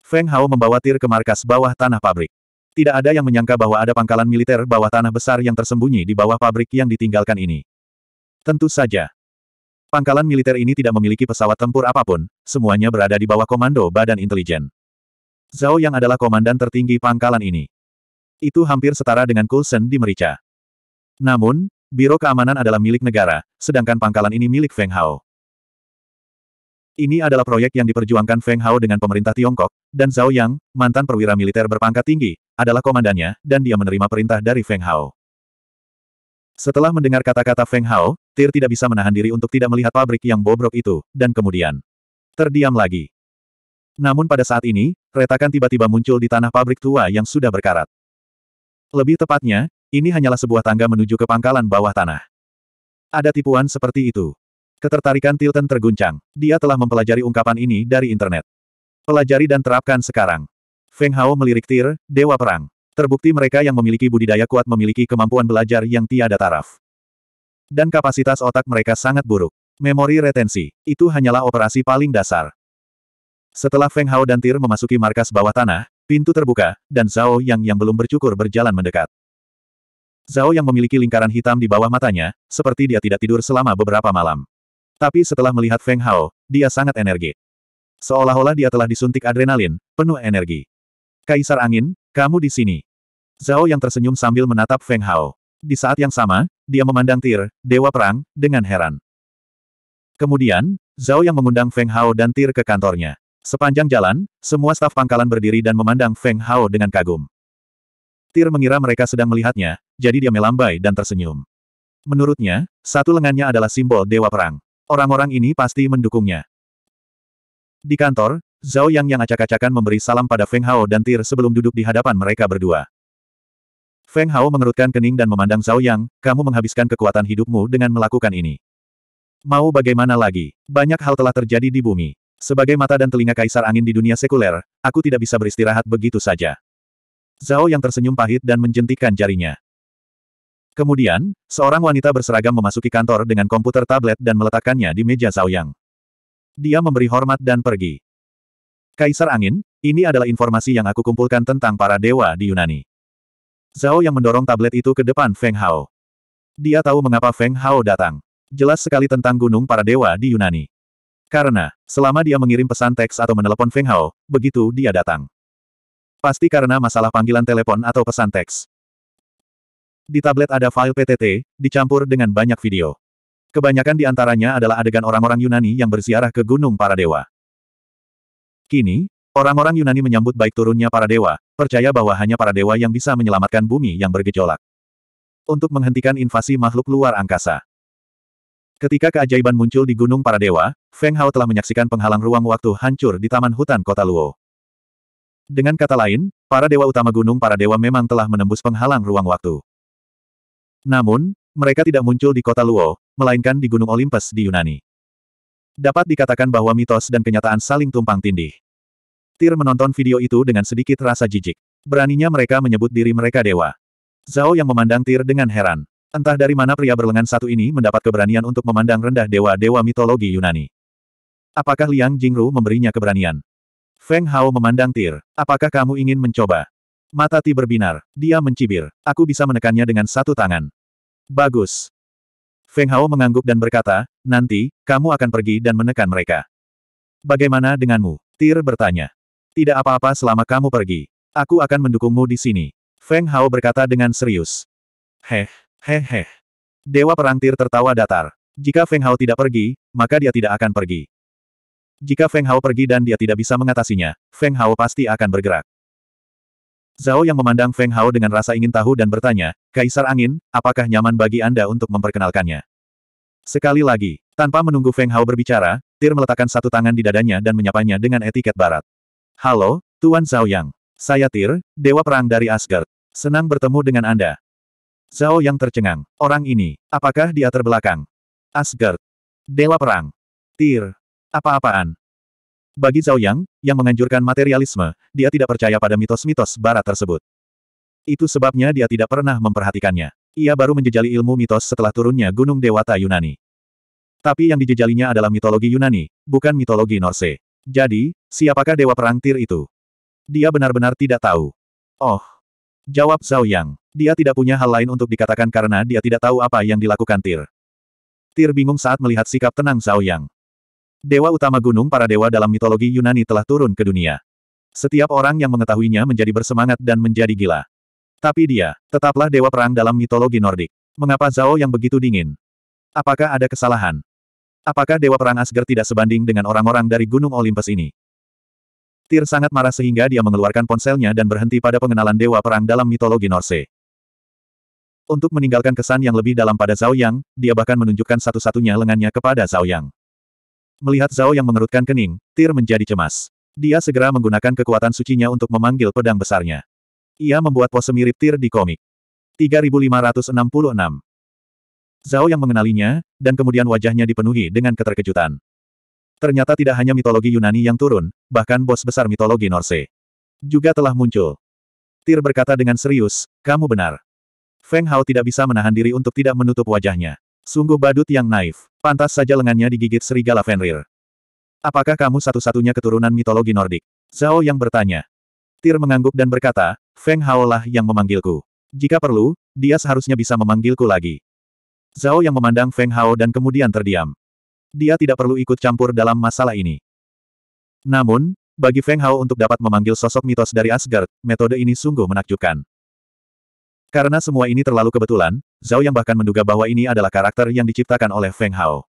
Feng Hao membawa tir ke markas bawah tanah pabrik. Tidak ada yang menyangka bahwa ada pangkalan militer bawah tanah besar yang tersembunyi di bawah pabrik yang ditinggalkan ini. Tentu saja. Pangkalan militer ini tidak memiliki pesawat tempur apapun, semuanya berada di bawah komando badan intelijen. Zhao yang adalah komandan tertinggi pangkalan ini. Itu hampir setara dengan Coulson di Merica. Namun, Biro Keamanan adalah milik negara, sedangkan pangkalan ini milik Feng Hao. Ini adalah proyek yang diperjuangkan Feng Hao dengan pemerintah Tiongkok, dan Zhao Yang, mantan perwira militer berpangkat tinggi, adalah komandannya, dan dia menerima perintah dari Feng Hao. Setelah mendengar kata-kata Feng Hao, Tir tidak bisa menahan diri untuk tidak melihat pabrik yang bobrok itu, dan kemudian terdiam lagi. Namun pada saat ini, retakan tiba-tiba muncul di tanah pabrik tua yang sudah berkarat. Lebih tepatnya, ini hanyalah sebuah tangga menuju ke pangkalan bawah tanah. Ada tipuan seperti itu. Ketertarikan Tilton terguncang. Dia telah mempelajari ungkapan ini dari internet. Pelajari dan terapkan sekarang. Feng Hao melirik Tir, Dewa Perang. Terbukti mereka yang memiliki budidaya kuat memiliki kemampuan belajar yang tiada taraf. Dan kapasitas otak mereka sangat buruk. Memori retensi, itu hanyalah operasi paling dasar. Setelah Feng Hao dan Tir memasuki markas bawah tanah, pintu terbuka, dan Zhao Yang yang belum bercukur berjalan mendekat. Zhao yang memiliki lingkaran hitam di bawah matanya, seperti dia tidak tidur selama beberapa malam. Tapi setelah melihat Feng Hao, dia sangat energi. Seolah-olah dia telah disuntik adrenalin, penuh energi. Kaisar Angin, kamu di sini. Zhao yang tersenyum sambil menatap Feng Hao. Di saat yang sama, dia memandang Tir, Dewa Perang, dengan heran. Kemudian, Zhao yang mengundang Feng Hao dan Tir ke kantornya. Sepanjang jalan, semua staf pangkalan berdiri dan memandang Feng Hao dengan kagum. Tir mengira mereka sedang melihatnya, jadi dia melambai dan tersenyum. Menurutnya, satu lengannya adalah simbol Dewa Perang. Orang-orang ini pasti mendukungnya. Di kantor, Zhao Yang yang acak-acakan memberi salam pada Feng Hao dan Tir sebelum duduk di hadapan mereka berdua. Feng Hao mengerutkan kening dan memandang Zhao Yang, kamu menghabiskan kekuatan hidupmu dengan melakukan ini. Mau bagaimana lagi? Banyak hal telah terjadi di bumi. Sebagai mata dan telinga kaisar angin di dunia sekuler, aku tidak bisa beristirahat begitu saja. Zhao Yang tersenyum pahit dan menjentikkan jarinya. Kemudian, seorang wanita berseragam memasuki kantor dengan komputer tablet dan meletakkannya di meja Yang. Dia memberi hormat dan pergi. Kaisar Angin, ini adalah informasi yang aku kumpulkan tentang para dewa di Yunani. Zhao yang mendorong tablet itu ke depan Feng Hao. Dia tahu mengapa Feng Hao datang. Jelas sekali tentang gunung para dewa di Yunani. Karena, selama dia mengirim pesan teks atau menelepon Feng Hao, begitu dia datang. Pasti karena masalah panggilan telepon atau pesan teks. Di tablet ada file PTT, dicampur dengan banyak video. Kebanyakan di antaranya adalah adegan orang-orang Yunani yang berziarah ke Gunung Para Dewa. Kini, orang-orang Yunani menyambut baik turunnya para dewa, percaya bahwa hanya para dewa yang bisa menyelamatkan bumi yang bergejolak. Untuk menghentikan invasi makhluk luar angkasa. Ketika keajaiban muncul di Gunung Para Dewa, Feng Hao telah menyaksikan penghalang ruang waktu hancur di taman hutan kota Luo. Dengan kata lain, para dewa utama Gunung Para Dewa memang telah menembus penghalang ruang waktu. Namun, mereka tidak muncul di kota Luo, melainkan di Gunung Olympus di Yunani. Dapat dikatakan bahwa mitos dan kenyataan saling tumpang tindih. Tir menonton video itu dengan sedikit rasa jijik. Beraninya mereka menyebut diri mereka dewa. Zhao yang memandang Tir dengan heran. Entah dari mana pria berlengan satu ini mendapat keberanian untuk memandang rendah dewa-dewa mitologi Yunani. Apakah Liang Jingru memberinya keberanian? Feng Hao memandang Tir. Apakah kamu ingin mencoba? Mata Ti berbinar. Dia mencibir. Aku bisa menekannya dengan satu tangan. Bagus. Feng Hao mengangguk dan berkata, nanti, kamu akan pergi dan menekan mereka. Bagaimana denganmu? Tir bertanya. Tidak apa-apa selama kamu pergi. Aku akan mendukungmu di sini. Feng Hao berkata dengan serius. Heh, heh heh. Dewa Perang Tir tertawa datar. Jika Feng Hao tidak pergi, maka dia tidak akan pergi. Jika Feng Hao pergi dan dia tidak bisa mengatasinya, Feng Hao pasti akan bergerak. Zhao yang memandang Feng Hao dengan rasa ingin tahu dan bertanya, Kaisar Angin, apakah nyaman bagi Anda untuk memperkenalkannya? Sekali lagi, tanpa menunggu Feng Hao berbicara, Tir meletakkan satu tangan di dadanya dan menyapanya dengan etiket barat. Halo, Tuan Zhao Yang. Saya Tir, Dewa Perang dari Asgard. Senang bertemu dengan Anda. Zhao Yang tercengang. Orang ini, apakah dia terbelakang? Asgard. Dewa Perang. Tir. Apa-apaan? Bagi Zhao Yang, yang menganjurkan materialisme, dia tidak percaya pada mitos-mitos barat tersebut. Itu sebabnya dia tidak pernah memperhatikannya. Ia baru menjejali ilmu mitos setelah turunnya Gunung Dewata Yunani. Tapi yang dijejalinya adalah mitologi Yunani, bukan mitologi Norse. Jadi, siapakah Dewa Perang Tir itu? Dia benar-benar tidak tahu. Oh. Jawab Zhao Yang. Dia tidak punya hal lain untuk dikatakan karena dia tidak tahu apa yang dilakukan Tir. Tir bingung saat melihat sikap tenang Zhao Yang. Dewa utama gunung para dewa dalam mitologi Yunani telah turun ke dunia. Setiap orang yang mengetahuinya menjadi bersemangat dan menjadi gila. Tapi dia, tetaplah dewa perang dalam mitologi Nordik. Mengapa Zhao yang begitu dingin? Apakah ada kesalahan? Apakah dewa perang Asgard tidak sebanding dengan orang-orang dari Gunung Olympus ini? Tyr sangat marah sehingga dia mengeluarkan ponselnya dan berhenti pada pengenalan dewa perang dalam mitologi Norse. Untuk meninggalkan kesan yang lebih dalam pada Zhao Yang, dia bahkan menunjukkan satu-satunya lengannya kepada Zhao Yang. Melihat Zhao yang mengerutkan kening, Tir menjadi cemas. Dia segera menggunakan kekuatan sucinya untuk memanggil pedang besarnya. Ia membuat pose mirip Tir di komik. 3566 Zhao yang mengenalinya, dan kemudian wajahnya dipenuhi dengan keterkejutan. Ternyata tidak hanya mitologi Yunani yang turun, bahkan bos besar mitologi Norse. Juga telah muncul. Tir berkata dengan serius, kamu benar. Feng Hao tidak bisa menahan diri untuk tidak menutup wajahnya. Sungguh badut yang naif. Pantas saja lengannya digigit serigala Fenrir. Apakah kamu satu-satunya keturunan mitologi Nordik? Zhao yang bertanya. Tir mengangguk dan berkata, Feng Hao lah yang memanggilku. Jika perlu, dia seharusnya bisa memanggilku lagi. Zhao yang memandang Feng Hao dan kemudian terdiam. Dia tidak perlu ikut campur dalam masalah ini. Namun, bagi Feng Hao untuk dapat memanggil sosok mitos dari Asgard, metode ini sungguh menakjubkan. Karena semua ini terlalu kebetulan, Zhao yang bahkan menduga bahwa ini adalah karakter yang diciptakan oleh Feng Hao.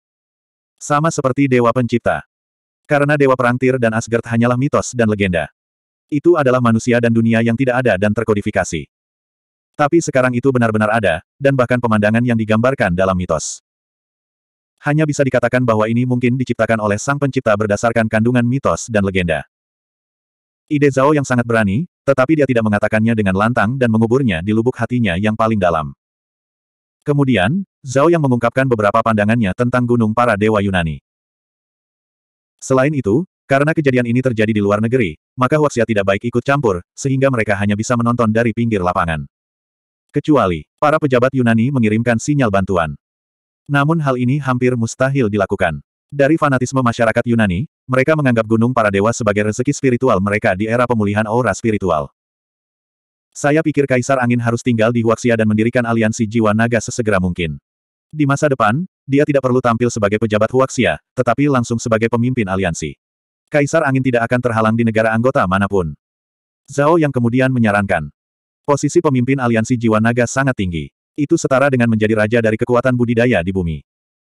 Sama seperti Dewa Pencipta. Karena Dewa Perangtir dan Asgard hanyalah mitos dan legenda. Itu adalah manusia dan dunia yang tidak ada dan terkodifikasi. Tapi sekarang itu benar-benar ada, dan bahkan pemandangan yang digambarkan dalam mitos. Hanya bisa dikatakan bahwa ini mungkin diciptakan oleh sang pencipta berdasarkan kandungan mitos dan legenda. Ide Zhao yang sangat berani, tetapi dia tidak mengatakannya dengan lantang dan menguburnya di lubuk hatinya yang paling dalam. Kemudian, Zhao yang mengungkapkan beberapa pandangannya tentang gunung para dewa Yunani. Selain itu, karena kejadian ini terjadi di luar negeri, maka Huaxia tidak baik ikut campur, sehingga mereka hanya bisa menonton dari pinggir lapangan. Kecuali, para pejabat Yunani mengirimkan sinyal bantuan. Namun hal ini hampir mustahil dilakukan. Dari fanatisme masyarakat Yunani, mereka menganggap gunung para dewa sebagai rezeki spiritual mereka di era pemulihan aura spiritual. Saya pikir Kaisar Angin harus tinggal di Huaxia dan mendirikan aliansi jiwa naga sesegera mungkin. Di masa depan, dia tidak perlu tampil sebagai pejabat Huaxia, tetapi langsung sebagai pemimpin aliansi. Kaisar Angin tidak akan terhalang di negara anggota manapun. Zhao yang kemudian menyarankan. Posisi pemimpin aliansi jiwa naga sangat tinggi. Itu setara dengan menjadi raja dari kekuatan budidaya di bumi.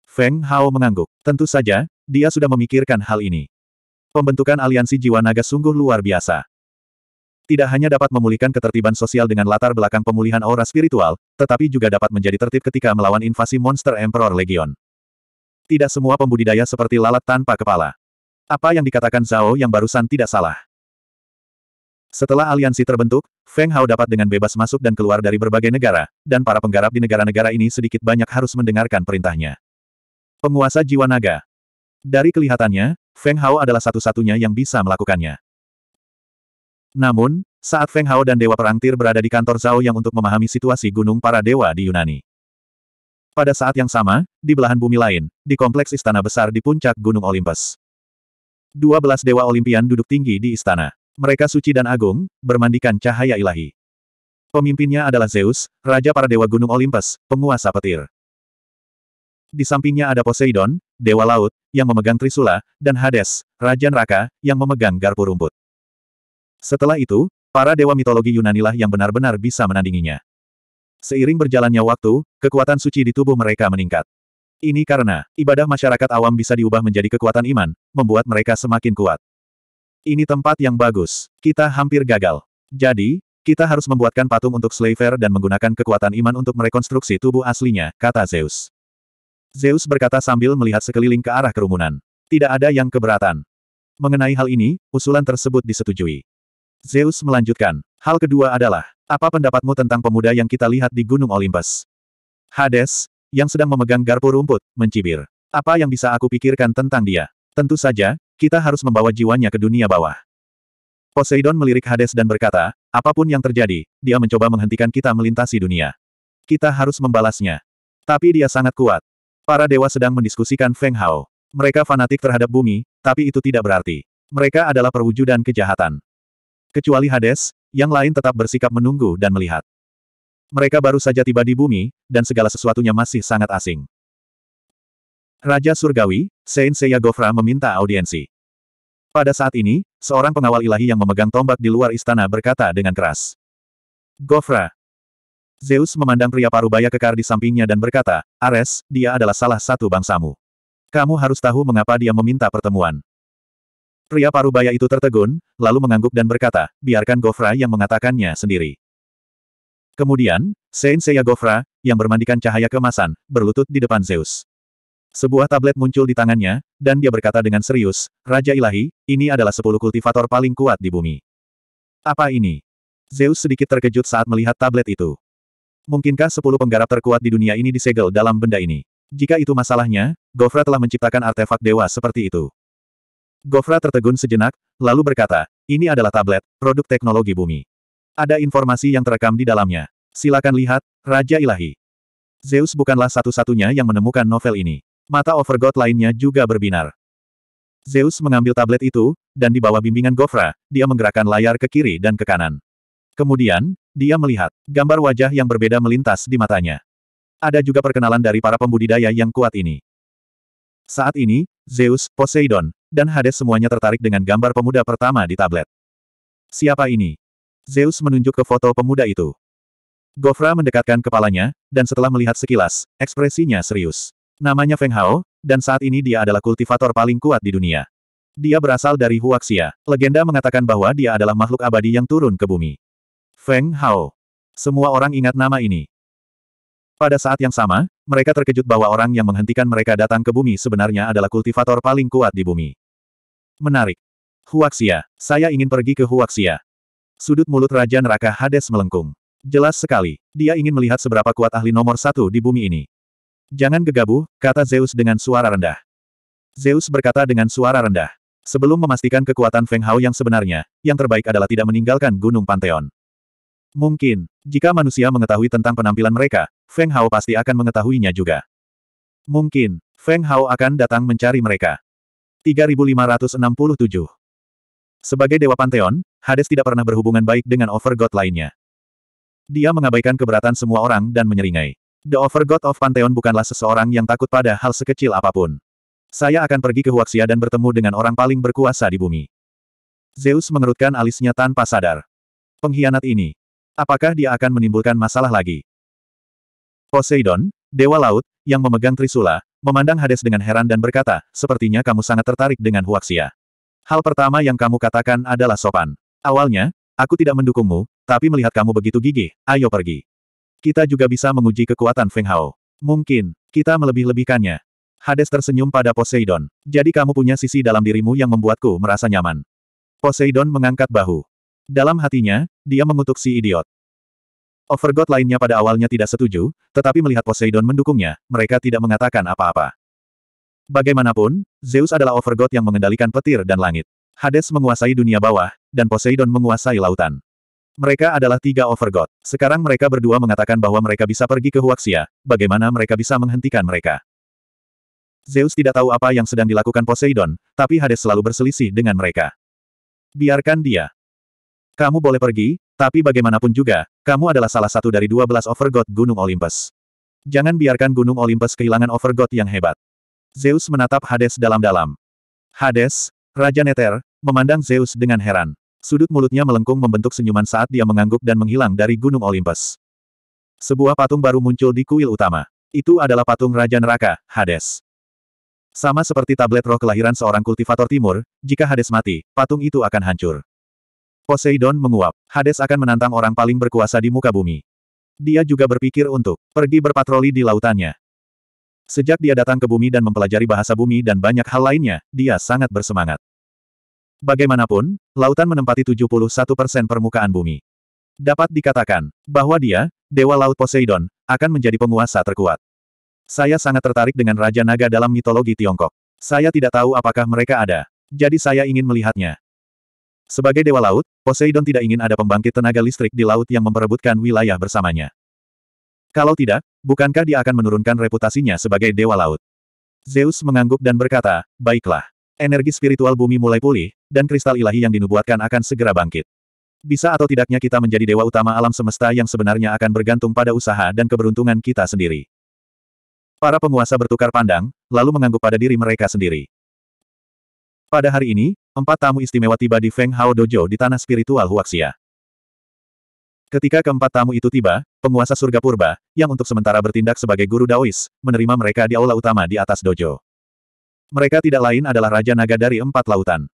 Feng Hao mengangguk. Tentu saja, dia sudah memikirkan hal ini. Pembentukan aliansi jiwa naga sungguh luar biasa. Tidak hanya dapat memulihkan ketertiban sosial dengan latar belakang pemulihan aura spiritual, tetapi juga dapat menjadi tertib ketika melawan invasi monster Emperor Legion. Tidak semua pembudidaya seperti lalat tanpa kepala. Apa yang dikatakan Zhao yang barusan tidak salah. Setelah aliansi terbentuk, Feng Hao dapat dengan bebas masuk dan keluar dari berbagai negara, dan para penggarap di negara-negara ini sedikit banyak harus mendengarkan perintahnya. Penguasa jiwa naga. Dari kelihatannya, Feng Hao adalah satu-satunya yang bisa melakukannya. Namun, saat Feng Hao dan Dewa Perang Tir berada di kantor Zhao yang untuk memahami situasi Gunung Para Dewa di Yunani. Pada saat yang sama, di belahan bumi lain, di kompleks istana besar di puncak Gunung Olympus. 12 Dewa Olimpian duduk tinggi di istana. Mereka suci dan agung, bermandikan cahaya ilahi. Pemimpinnya adalah Zeus, Raja para Dewa Gunung Olympus, penguasa petir di sampingnya ada Poseidon, Dewa Laut, yang memegang Trisula, dan Hades, Raja Neraka, yang memegang garpu rumput. Setelah itu, para dewa mitologi Yunanilah yang benar-benar bisa menandinginya. Seiring berjalannya waktu, kekuatan suci di tubuh mereka meningkat. Ini karena, ibadah masyarakat awam bisa diubah menjadi kekuatan iman, membuat mereka semakin kuat. Ini tempat yang bagus. Kita hampir gagal. Jadi, kita harus membuatkan patung untuk Slaver dan menggunakan kekuatan iman untuk merekonstruksi tubuh aslinya, kata Zeus. Zeus berkata sambil melihat sekeliling ke arah kerumunan. Tidak ada yang keberatan. Mengenai hal ini, usulan tersebut disetujui. Zeus melanjutkan, hal kedua adalah, apa pendapatmu tentang pemuda yang kita lihat di Gunung Olympus? Hades, yang sedang memegang garpu rumput, mencibir. Apa yang bisa aku pikirkan tentang dia? Tentu saja, kita harus membawa jiwanya ke dunia bawah. Poseidon melirik Hades dan berkata, apapun yang terjadi, dia mencoba menghentikan kita melintasi dunia. Kita harus membalasnya. Tapi dia sangat kuat. Para dewa sedang mendiskusikan Feng Hao. Mereka fanatik terhadap bumi, tapi itu tidak berarti. Mereka adalah perwujudan kejahatan. Kecuali Hades, yang lain tetap bersikap menunggu dan melihat. Mereka baru saja tiba di bumi, dan segala sesuatunya masih sangat asing. Raja Surgawi, Saint Seiya Gofra meminta audiensi. Pada saat ini, seorang pengawal ilahi yang memegang tombak di luar istana berkata dengan keras. Gofra, Zeus memandang pria parubaya kekar di sampingnya dan berkata, Ares, dia adalah salah satu bangsamu. Kamu harus tahu mengapa dia meminta pertemuan. Pria parubaya itu tertegun, lalu mengangguk dan berkata, biarkan Gofra yang mengatakannya sendiri. Kemudian, Saint Seiya Gofra, yang bermandikan cahaya kemasan, berlutut di depan Zeus. Sebuah tablet muncul di tangannya, dan dia berkata dengan serius, Raja Ilahi, ini adalah sepuluh kultivator paling kuat di bumi. Apa ini? Zeus sedikit terkejut saat melihat tablet itu. Mungkinkah sepuluh penggarap terkuat di dunia ini disegel dalam benda ini? Jika itu masalahnya, Gofra telah menciptakan artefak dewa seperti itu. Gofra tertegun sejenak, lalu berkata, ini adalah tablet, produk teknologi bumi. Ada informasi yang terekam di dalamnya. Silakan lihat, Raja Ilahi. Zeus bukanlah satu-satunya yang menemukan novel ini. Mata Overgod lainnya juga berbinar. Zeus mengambil tablet itu, dan di bawah bimbingan Gofra, dia menggerakkan layar ke kiri dan ke kanan. Kemudian, dia melihat gambar wajah yang berbeda melintas di matanya. Ada juga perkenalan dari para pembudidaya yang kuat ini. Saat ini, Zeus, Poseidon, dan Hades semuanya tertarik dengan gambar pemuda pertama di tablet. Siapa ini? Zeus menunjuk ke foto pemuda itu. Gofra mendekatkan kepalanya, dan setelah melihat sekilas, ekspresinya serius. Namanya Feng Hao, dan saat ini dia adalah kultivator paling kuat di dunia. Dia berasal dari Huaxia. Legenda mengatakan bahwa dia adalah makhluk abadi yang turun ke bumi. Feng Hao. Semua orang ingat nama ini. Pada saat yang sama, mereka terkejut bahwa orang yang menghentikan mereka datang ke bumi sebenarnya adalah kultivator paling kuat di bumi. Menarik. Huaxia, saya ingin pergi ke Huaxia. Sudut mulut Raja Neraka Hades melengkung. Jelas sekali, dia ingin melihat seberapa kuat ahli nomor satu di bumi ini. Jangan gegabah, kata Zeus dengan suara rendah. Zeus berkata dengan suara rendah. Sebelum memastikan kekuatan Feng Hao yang sebenarnya, yang terbaik adalah tidak meninggalkan Gunung Pantheon. Mungkin, jika manusia mengetahui tentang penampilan mereka, Feng Hao pasti akan mengetahuinya juga. Mungkin, Feng Hao akan datang mencari mereka. 3567 Sebagai Dewa Panteon, Hades tidak pernah berhubungan baik dengan Overgod lainnya. Dia mengabaikan keberatan semua orang dan menyeringai. The Overgod of Pantheon bukanlah seseorang yang takut pada hal sekecil apapun. Saya akan pergi ke Huaxia dan bertemu dengan orang paling berkuasa di bumi. Zeus mengerutkan alisnya tanpa sadar. Pengkhianat ini, Apakah dia akan menimbulkan masalah lagi? Poseidon, Dewa Laut, yang memegang Trisula, memandang Hades dengan heran dan berkata, sepertinya kamu sangat tertarik dengan Huaxia. Hal pertama yang kamu katakan adalah sopan. Awalnya, aku tidak mendukungmu, tapi melihat kamu begitu gigih, ayo pergi. Kita juga bisa menguji kekuatan Feng Hao. Mungkin, kita melebih-lebihkannya. Hades tersenyum pada Poseidon. Jadi kamu punya sisi dalam dirimu yang membuatku merasa nyaman. Poseidon mengangkat bahu. Dalam hatinya, dia mengutuk si idiot. Overgod lainnya pada awalnya tidak setuju, tetapi melihat Poseidon mendukungnya, mereka tidak mengatakan apa-apa. Bagaimanapun, Zeus adalah Overgod yang mengendalikan petir dan langit. Hades menguasai dunia bawah, dan Poseidon menguasai lautan. Mereka adalah tiga Overgod. Sekarang mereka berdua mengatakan bahwa mereka bisa pergi ke Huaxia, bagaimana mereka bisa menghentikan mereka. Zeus tidak tahu apa yang sedang dilakukan Poseidon, tapi Hades selalu berselisih dengan mereka. Biarkan dia. Kamu boleh pergi, tapi bagaimanapun juga, kamu adalah salah satu dari dua 12 Overgod Gunung Olympus. Jangan biarkan Gunung Olympus kehilangan Overgod yang hebat. Zeus menatap Hades dalam-dalam. Hades, Raja Neter, memandang Zeus dengan heran. Sudut mulutnya melengkung membentuk senyuman saat dia mengangguk dan menghilang dari Gunung Olympus. Sebuah patung baru muncul di kuil utama. Itu adalah patung Raja Neraka, Hades. Sama seperti tablet roh kelahiran seorang kultivator timur, jika Hades mati, patung itu akan hancur. Poseidon menguap. Hades akan menantang orang paling berkuasa di muka bumi. Dia juga berpikir untuk pergi berpatroli di lautannya. Sejak dia datang ke bumi dan mempelajari bahasa bumi dan banyak hal lainnya, dia sangat bersemangat. Bagaimanapun, lautan menempati 71 persen permukaan bumi. Dapat dikatakan, bahwa dia, Dewa Laut Poseidon, akan menjadi penguasa terkuat. Saya sangat tertarik dengan Raja Naga dalam mitologi Tiongkok. Saya tidak tahu apakah mereka ada. Jadi saya ingin melihatnya. Sebagai dewa laut, Poseidon tidak ingin ada pembangkit tenaga listrik di laut yang memperebutkan wilayah bersamanya. Kalau tidak, bukankah dia akan menurunkan reputasinya sebagai dewa laut? Zeus mengangguk dan berkata, baiklah. Energi spiritual bumi mulai pulih, dan kristal ilahi yang dinubuatkan akan segera bangkit. Bisa atau tidaknya kita menjadi dewa utama alam semesta yang sebenarnya akan bergantung pada usaha dan keberuntungan kita sendiri. Para penguasa bertukar pandang, lalu mengangguk pada diri mereka sendiri. Pada hari ini, empat tamu istimewa tiba di Feng Hao Dojo di tanah spiritual Huaxia. Ketika keempat tamu itu tiba, penguasa surga purba, yang untuk sementara bertindak sebagai guru Daois, menerima mereka di aula utama di atas dojo. Mereka tidak lain adalah Raja Naga dari empat lautan.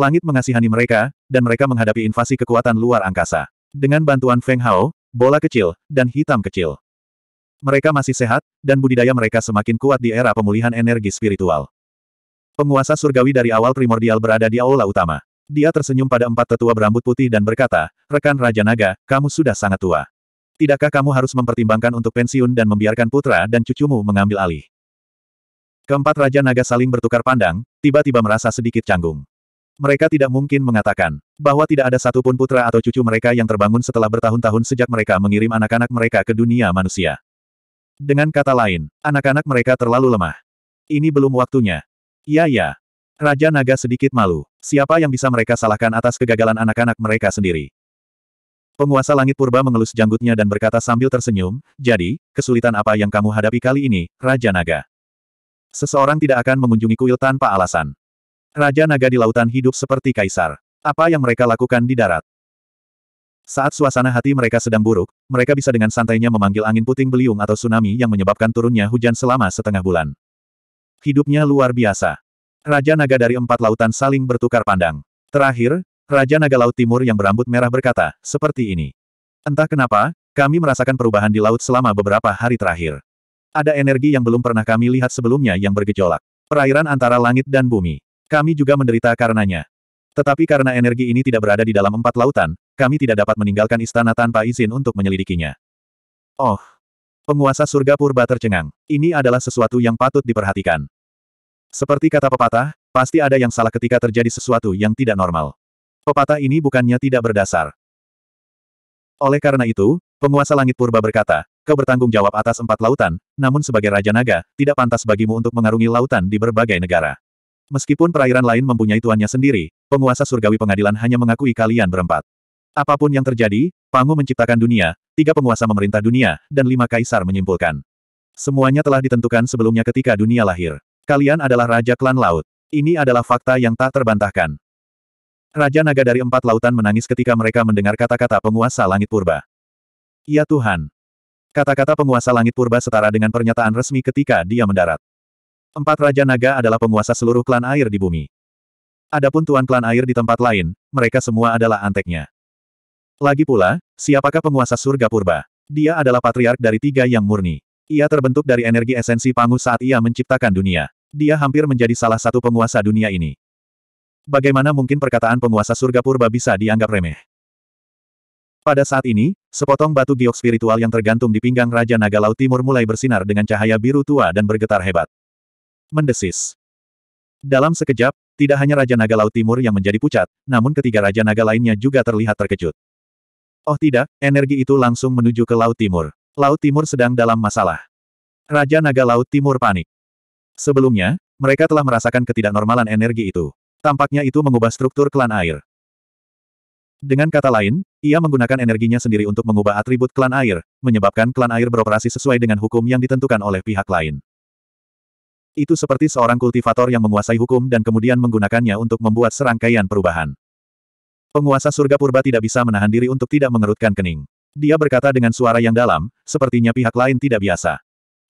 Langit mengasihani mereka, dan mereka menghadapi invasi kekuatan luar angkasa. Dengan bantuan Feng Hao, bola kecil, dan hitam kecil. Mereka masih sehat, dan budidaya mereka semakin kuat di era pemulihan energi spiritual. Penguasa surgawi dari awal primordial berada di aula utama. Dia tersenyum pada empat tetua berambut putih dan berkata, Rekan Raja Naga, kamu sudah sangat tua. Tidakkah kamu harus mempertimbangkan untuk pensiun dan membiarkan putra dan cucumu mengambil alih? Keempat Raja Naga saling bertukar pandang, tiba-tiba merasa sedikit canggung. Mereka tidak mungkin mengatakan bahwa tidak ada satupun putra atau cucu mereka yang terbangun setelah bertahun-tahun sejak mereka mengirim anak-anak mereka ke dunia manusia. Dengan kata lain, anak-anak mereka terlalu lemah. Ini belum waktunya. Iya ya. Raja Naga sedikit malu. Siapa yang bisa mereka salahkan atas kegagalan anak-anak mereka sendiri? Penguasa Langit Purba mengelus janggutnya dan berkata sambil tersenyum, jadi, kesulitan apa yang kamu hadapi kali ini, Raja Naga? Seseorang tidak akan mengunjungi kuil tanpa alasan. Raja Naga di lautan hidup seperti kaisar. Apa yang mereka lakukan di darat? Saat suasana hati mereka sedang buruk, mereka bisa dengan santainya memanggil angin puting beliung atau tsunami yang menyebabkan turunnya hujan selama setengah bulan. Hidupnya luar biasa. Raja naga dari empat lautan saling bertukar pandang. Terakhir, Raja Naga Laut Timur yang berambut merah berkata, seperti ini. Entah kenapa, kami merasakan perubahan di laut selama beberapa hari terakhir. Ada energi yang belum pernah kami lihat sebelumnya yang bergejolak. Perairan antara langit dan bumi. Kami juga menderita karenanya. Tetapi karena energi ini tidak berada di dalam empat lautan, kami tidak dapat meninggalkan istana tanpa izin untuk menyelidikinya. Oh, Penguasa surga purba tercengang. Ini adalah sesuatu yang patut diperhatikan. Seperti kata pepatah, pasti ada yang salah ketika terjadi sesuatu yang tidak normal. Pepatah ini bukannya tidak berdasar. Oleh karena itu, penguasa langit purba berkata, kau bertanggung jawab atas empat lautan, namun sebagai Raja Naga, tidak pantas bagimu untuk mengarungi lautan di berbagai negara. Meskipun perairan lain mempunyai tuannya sendiri, penguasa surgawi pengadilan hanya mengakui kalian berempat. Apapun yang terjadi, Pangu menciptakan dunia, tiga penguasa memerintah dunia, dan lima kaisar menyimpulkan. Semuanya telah ditentukan sebelumnya ketika dunia lahir. Kalian adalah Raja Klan Laut. Ini adalah fakta yang tak terbantahkan. Raja Naga dari empat lautan menangis ketika mereka mendengar kata-kata penguasa langit purba. Ya Tuhan! Kata-kata penguasa langit purba setara dengan pernyataan resmi ketika dia mendarat. Empat Raja Naga adalah penguasa seluruh klan air di bumi. Adapun Tuan Klan Air di tempat lain, mereka semua adalah anteknya. Lagi pula, siapakah penguasa surga purba? Dia adalah patriark dari tiga yang murni. Ia terbentuk dari energi esensi Pangu saat ia menciptakan dunia. Dia hampir menjadi salah satu penguasa dunia ini. Bagaimana mungkin perkataan penguasa surga purba bisa dianggap remeh? Pada saat ini, sepotong batu giok spiritual yang tergantung di pinggang Raja Naga Laut Timur mulai bersinar dengan cahaya biru tua dan bergetar hebat. Mendesis. Dalam sekejap, tidak hanya Raja Naga Laut Timur yang menjadi pucat, namun ketiga Raja Naga lainnya juga terlihat terkejut. Oh tidak, energi itu langsung menuju ke Laut Timur. Laut Timur sedang dalam masalah. Raja Naga Laut Timur panik. Sebelumnya, mereka telah merasakan ketidaknormalan energi itu. Tampaknya itu mengubah struktur klan air. Dengan kata lain, ia menggunakan energinya sendiri untuk mengubah atribut klan air, menyebabkan klan air beroperasi sesuai dengan hukum yang ditentukan oleh pihak lain. Itu seperti seorang kultivator yang menguasai hukum dan kemudian menggunakannya untuk membuat serangkaian perubahan. Penguasa surga purba tidak bisa menahan diri untuk tidak mengerutkan kening. Dia berkata dengan suara yang dalam, sepertinya pihak lain tidak biasa.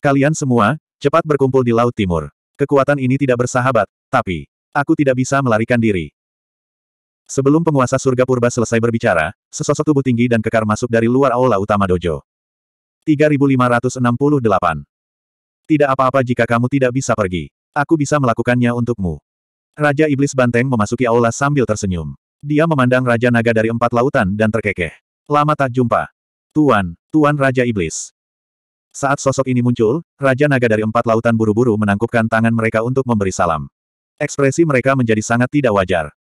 Kalian semua, cepat berkumpul di Laut Timur. Kekuatan ini tidak bersahabat, tapi, aku tidak bisa melarikan diri. Sebelum penguasa surga purba selesai berbicara, sesosok tubuh tinggi dan kekar masuk dari luar aula utama dojo. 3568. Tidak apa-apa jika kamu tidak bisa pergi. Aku bisa melakukannya untukmu. Raja Iblis Banteng memasuki aula sambil tersenyum. Dia memandang Raja Naga dari empat lautan dan terkekeh. Lama tak jumpa. Tuan, Tuan Raja Iblis. Saat sosok ini muncul, Raja Naga dari empat lautan buru-buru menangkupkan tangan mereka untuk memberi salam. Ekspresi mereka menjadi sangat tidak wajar.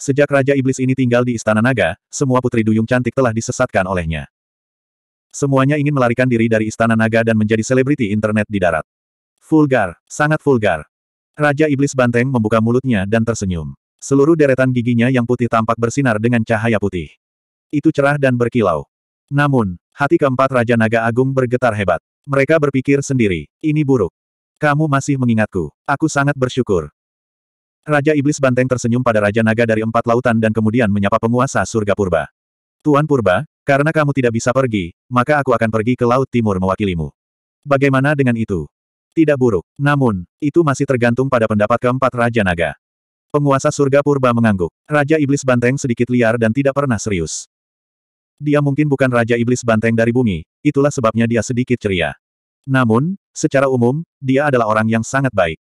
Sejak Raja Iblis ini tinggal di Istana Naga, semua putri duyung cantik telah disesatkan olehnya. Semuanya ingin melarikan diri dari Istana Naga dan menjadi selebriti internet di darat. Vulgar, sangat vulgar. Raja Iblis Banteng membuka mulutnya dan tersenyum. Seluruh deretan giginya yang putih tampak bersinar dengan cahaya putih. Itu cerah dan berkilau. Namun, hati keempat Raja Naga Agung bergetar hebat. Mereka berpikir sendiri, ini buruk. Kamu masih mengingatku. Aku sangat bersyukur. Raja Iblis Banteng tersenyum pada Raja Naga dari empat lautan dan kemudian menyapa penguasa surga Purba. Tuan Purba, karena kamu tidak bisa pergi, maka aku akan pergi ke Laut Timur mewakilimu. Bagaimana dengan itu? Tidak buruk. Namun, itu masih tergantung pada pendapat keempat Raja Naga. Penguasa surga purba mengangguk. Raja Iblis Banteng sedikit liar dan tidak pernah serius. Dia mungkin bukan Raja Iblis Banteng dari bumi, itulah sebabnya dia sedikit ceria. Namun, secara umum, dia adalah orang yang sangat baik.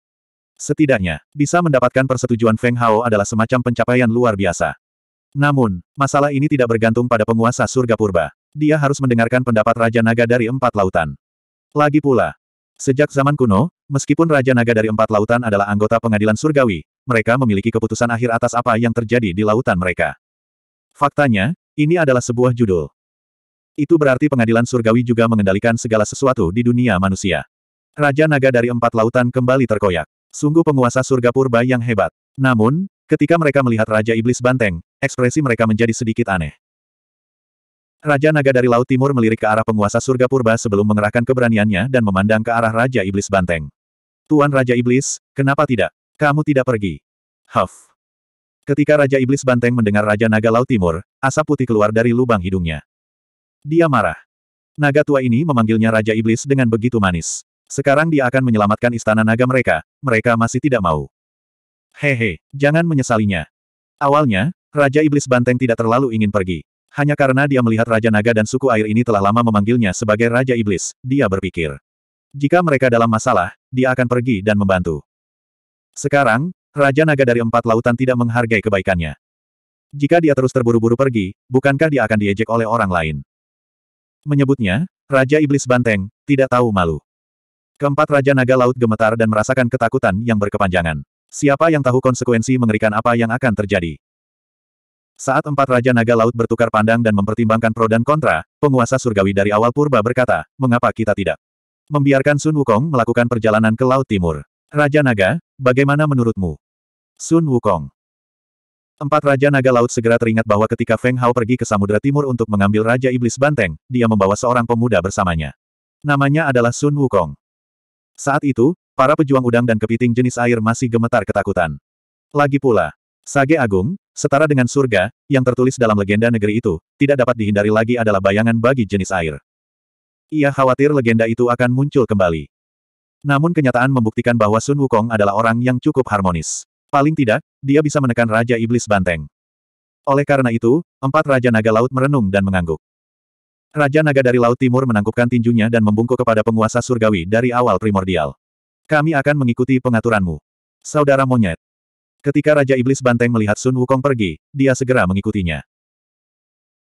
Setidaknya, bisa mendapatkan persetujuan Feng Hao adalah semacam pencapaian luar biasa. Namun, masalah ini tidak bergantung pada penguasa surga purba. Dia harus mendengarkan pendapat Raja Naga dari empat lautan. Lagi pula, sejak zaman kuno, meskipun Raja Naga dari empat lautan adalah anggota pengadilan surgawi, mereka memiliki keputusan akhir atas apa yang terjadi di lautan mereka. Faktanya, ini adalah sebuah judul. Itu berarti pengadilan surgawi juga mengendalikan segala sesuatu di dunia manusia. Raja naga dari empat lautan kembali terkoyak. Sungguh penguasa surga purba yang hebat. Namun, ketika mereka melihat Raja Iblis Banteng, ekspresi mereka menjadi sedikit aneh. Raja Naga dari Laut Timur melirik ke arah penguasa surga purba sebelum mengerahkan keberaniannya dan memandang ke arah Raja Iblis Banteng. Tuan Raja Iblis, kenapa tidak? Kamu tidak pergi. Huff. Ketika Raja Iblis Banteng mendengar Raja Naga Laut Timur, asap putih keluar dari lubang hidungnya. Dia marah. Naga tua ini memanggilnya Raja Iblis dengan begitu manis. Sekarang dia akan menyelamatkan istana naga mereka, mereka masih tidak mau. Hehe, jangan menyesalinya. Awalnya, Raja Iblis Banteng tidak terlalu ingin pergi. Hanya karena dia melihat Raja Naga dan suku air ini telah lama memanggilnya sebagai Raja Iblis, dia berpikir. Jika mereka dalam masalah, dia akan pergi dan membantu. Sekarang, Raja Naga dari empat lautan tidak menghargai kebaikannya. Jika dia terus terburu-buru pergi, bukankah dia akan diejek oleh orang lain? Menyebutnya, Raja Iblis Banteng, tidak tahu malu. Keempat Raja Naga Laut gemetar dan merasakan ketakutan yang berkepanjangan. Siapa yang tahu konsekuensi mengerikan apa yang akan terjadi? Saat empat Raja Naga Laut bertukar pandang dan mempertimbangkan pro dan kontra, penguasa surgawi dari awal purba berkata, mengapa kita tidak? Membiarkan Sun Wukong melakukan perjalanan ke Laut Timur. Raja Naga, Bagaimana menurutmu? Sun Wukong. Empat Raja Naga Laut segera teringat bahwa ketika Feng Hao pergi ke Samudra Timur untuk mengambil Raja Iblis Banteng, dia membawa seorang pemuda bersamanya. Namanya adalah Sun Wukong. Saat itu, para pejuang udang dan kepiting jenis air masih gemetar ketakutan. Lagi pula, Sage Agung, setara dengan surga, yang tertulis dalam legenda negeri itu, tidak dapat dihindari lagi adalah bayangan bagi jenis air. Ia khawatir legenda itu akan muncul kembali. Namun kenyataan membuktikan bahwa Sun Wukong adalah orang yang cukup harmonis. Paling tidak, dia bisa menekan Raja Iblis Banteng. Oleh karena itu, empat Raja Naga Laut merenung dan mengangguk. Raja Naga dari Laut Timur menangkupkan tinjunya dan membungkuk kepada penguasa surgawi dari awal primordial. Kami akan mengikuti pengaturanmu. Saudara monyet. Ketika Raja Iblis Banteng melihat Sun Wukong pergi, dia segera mengikutinya.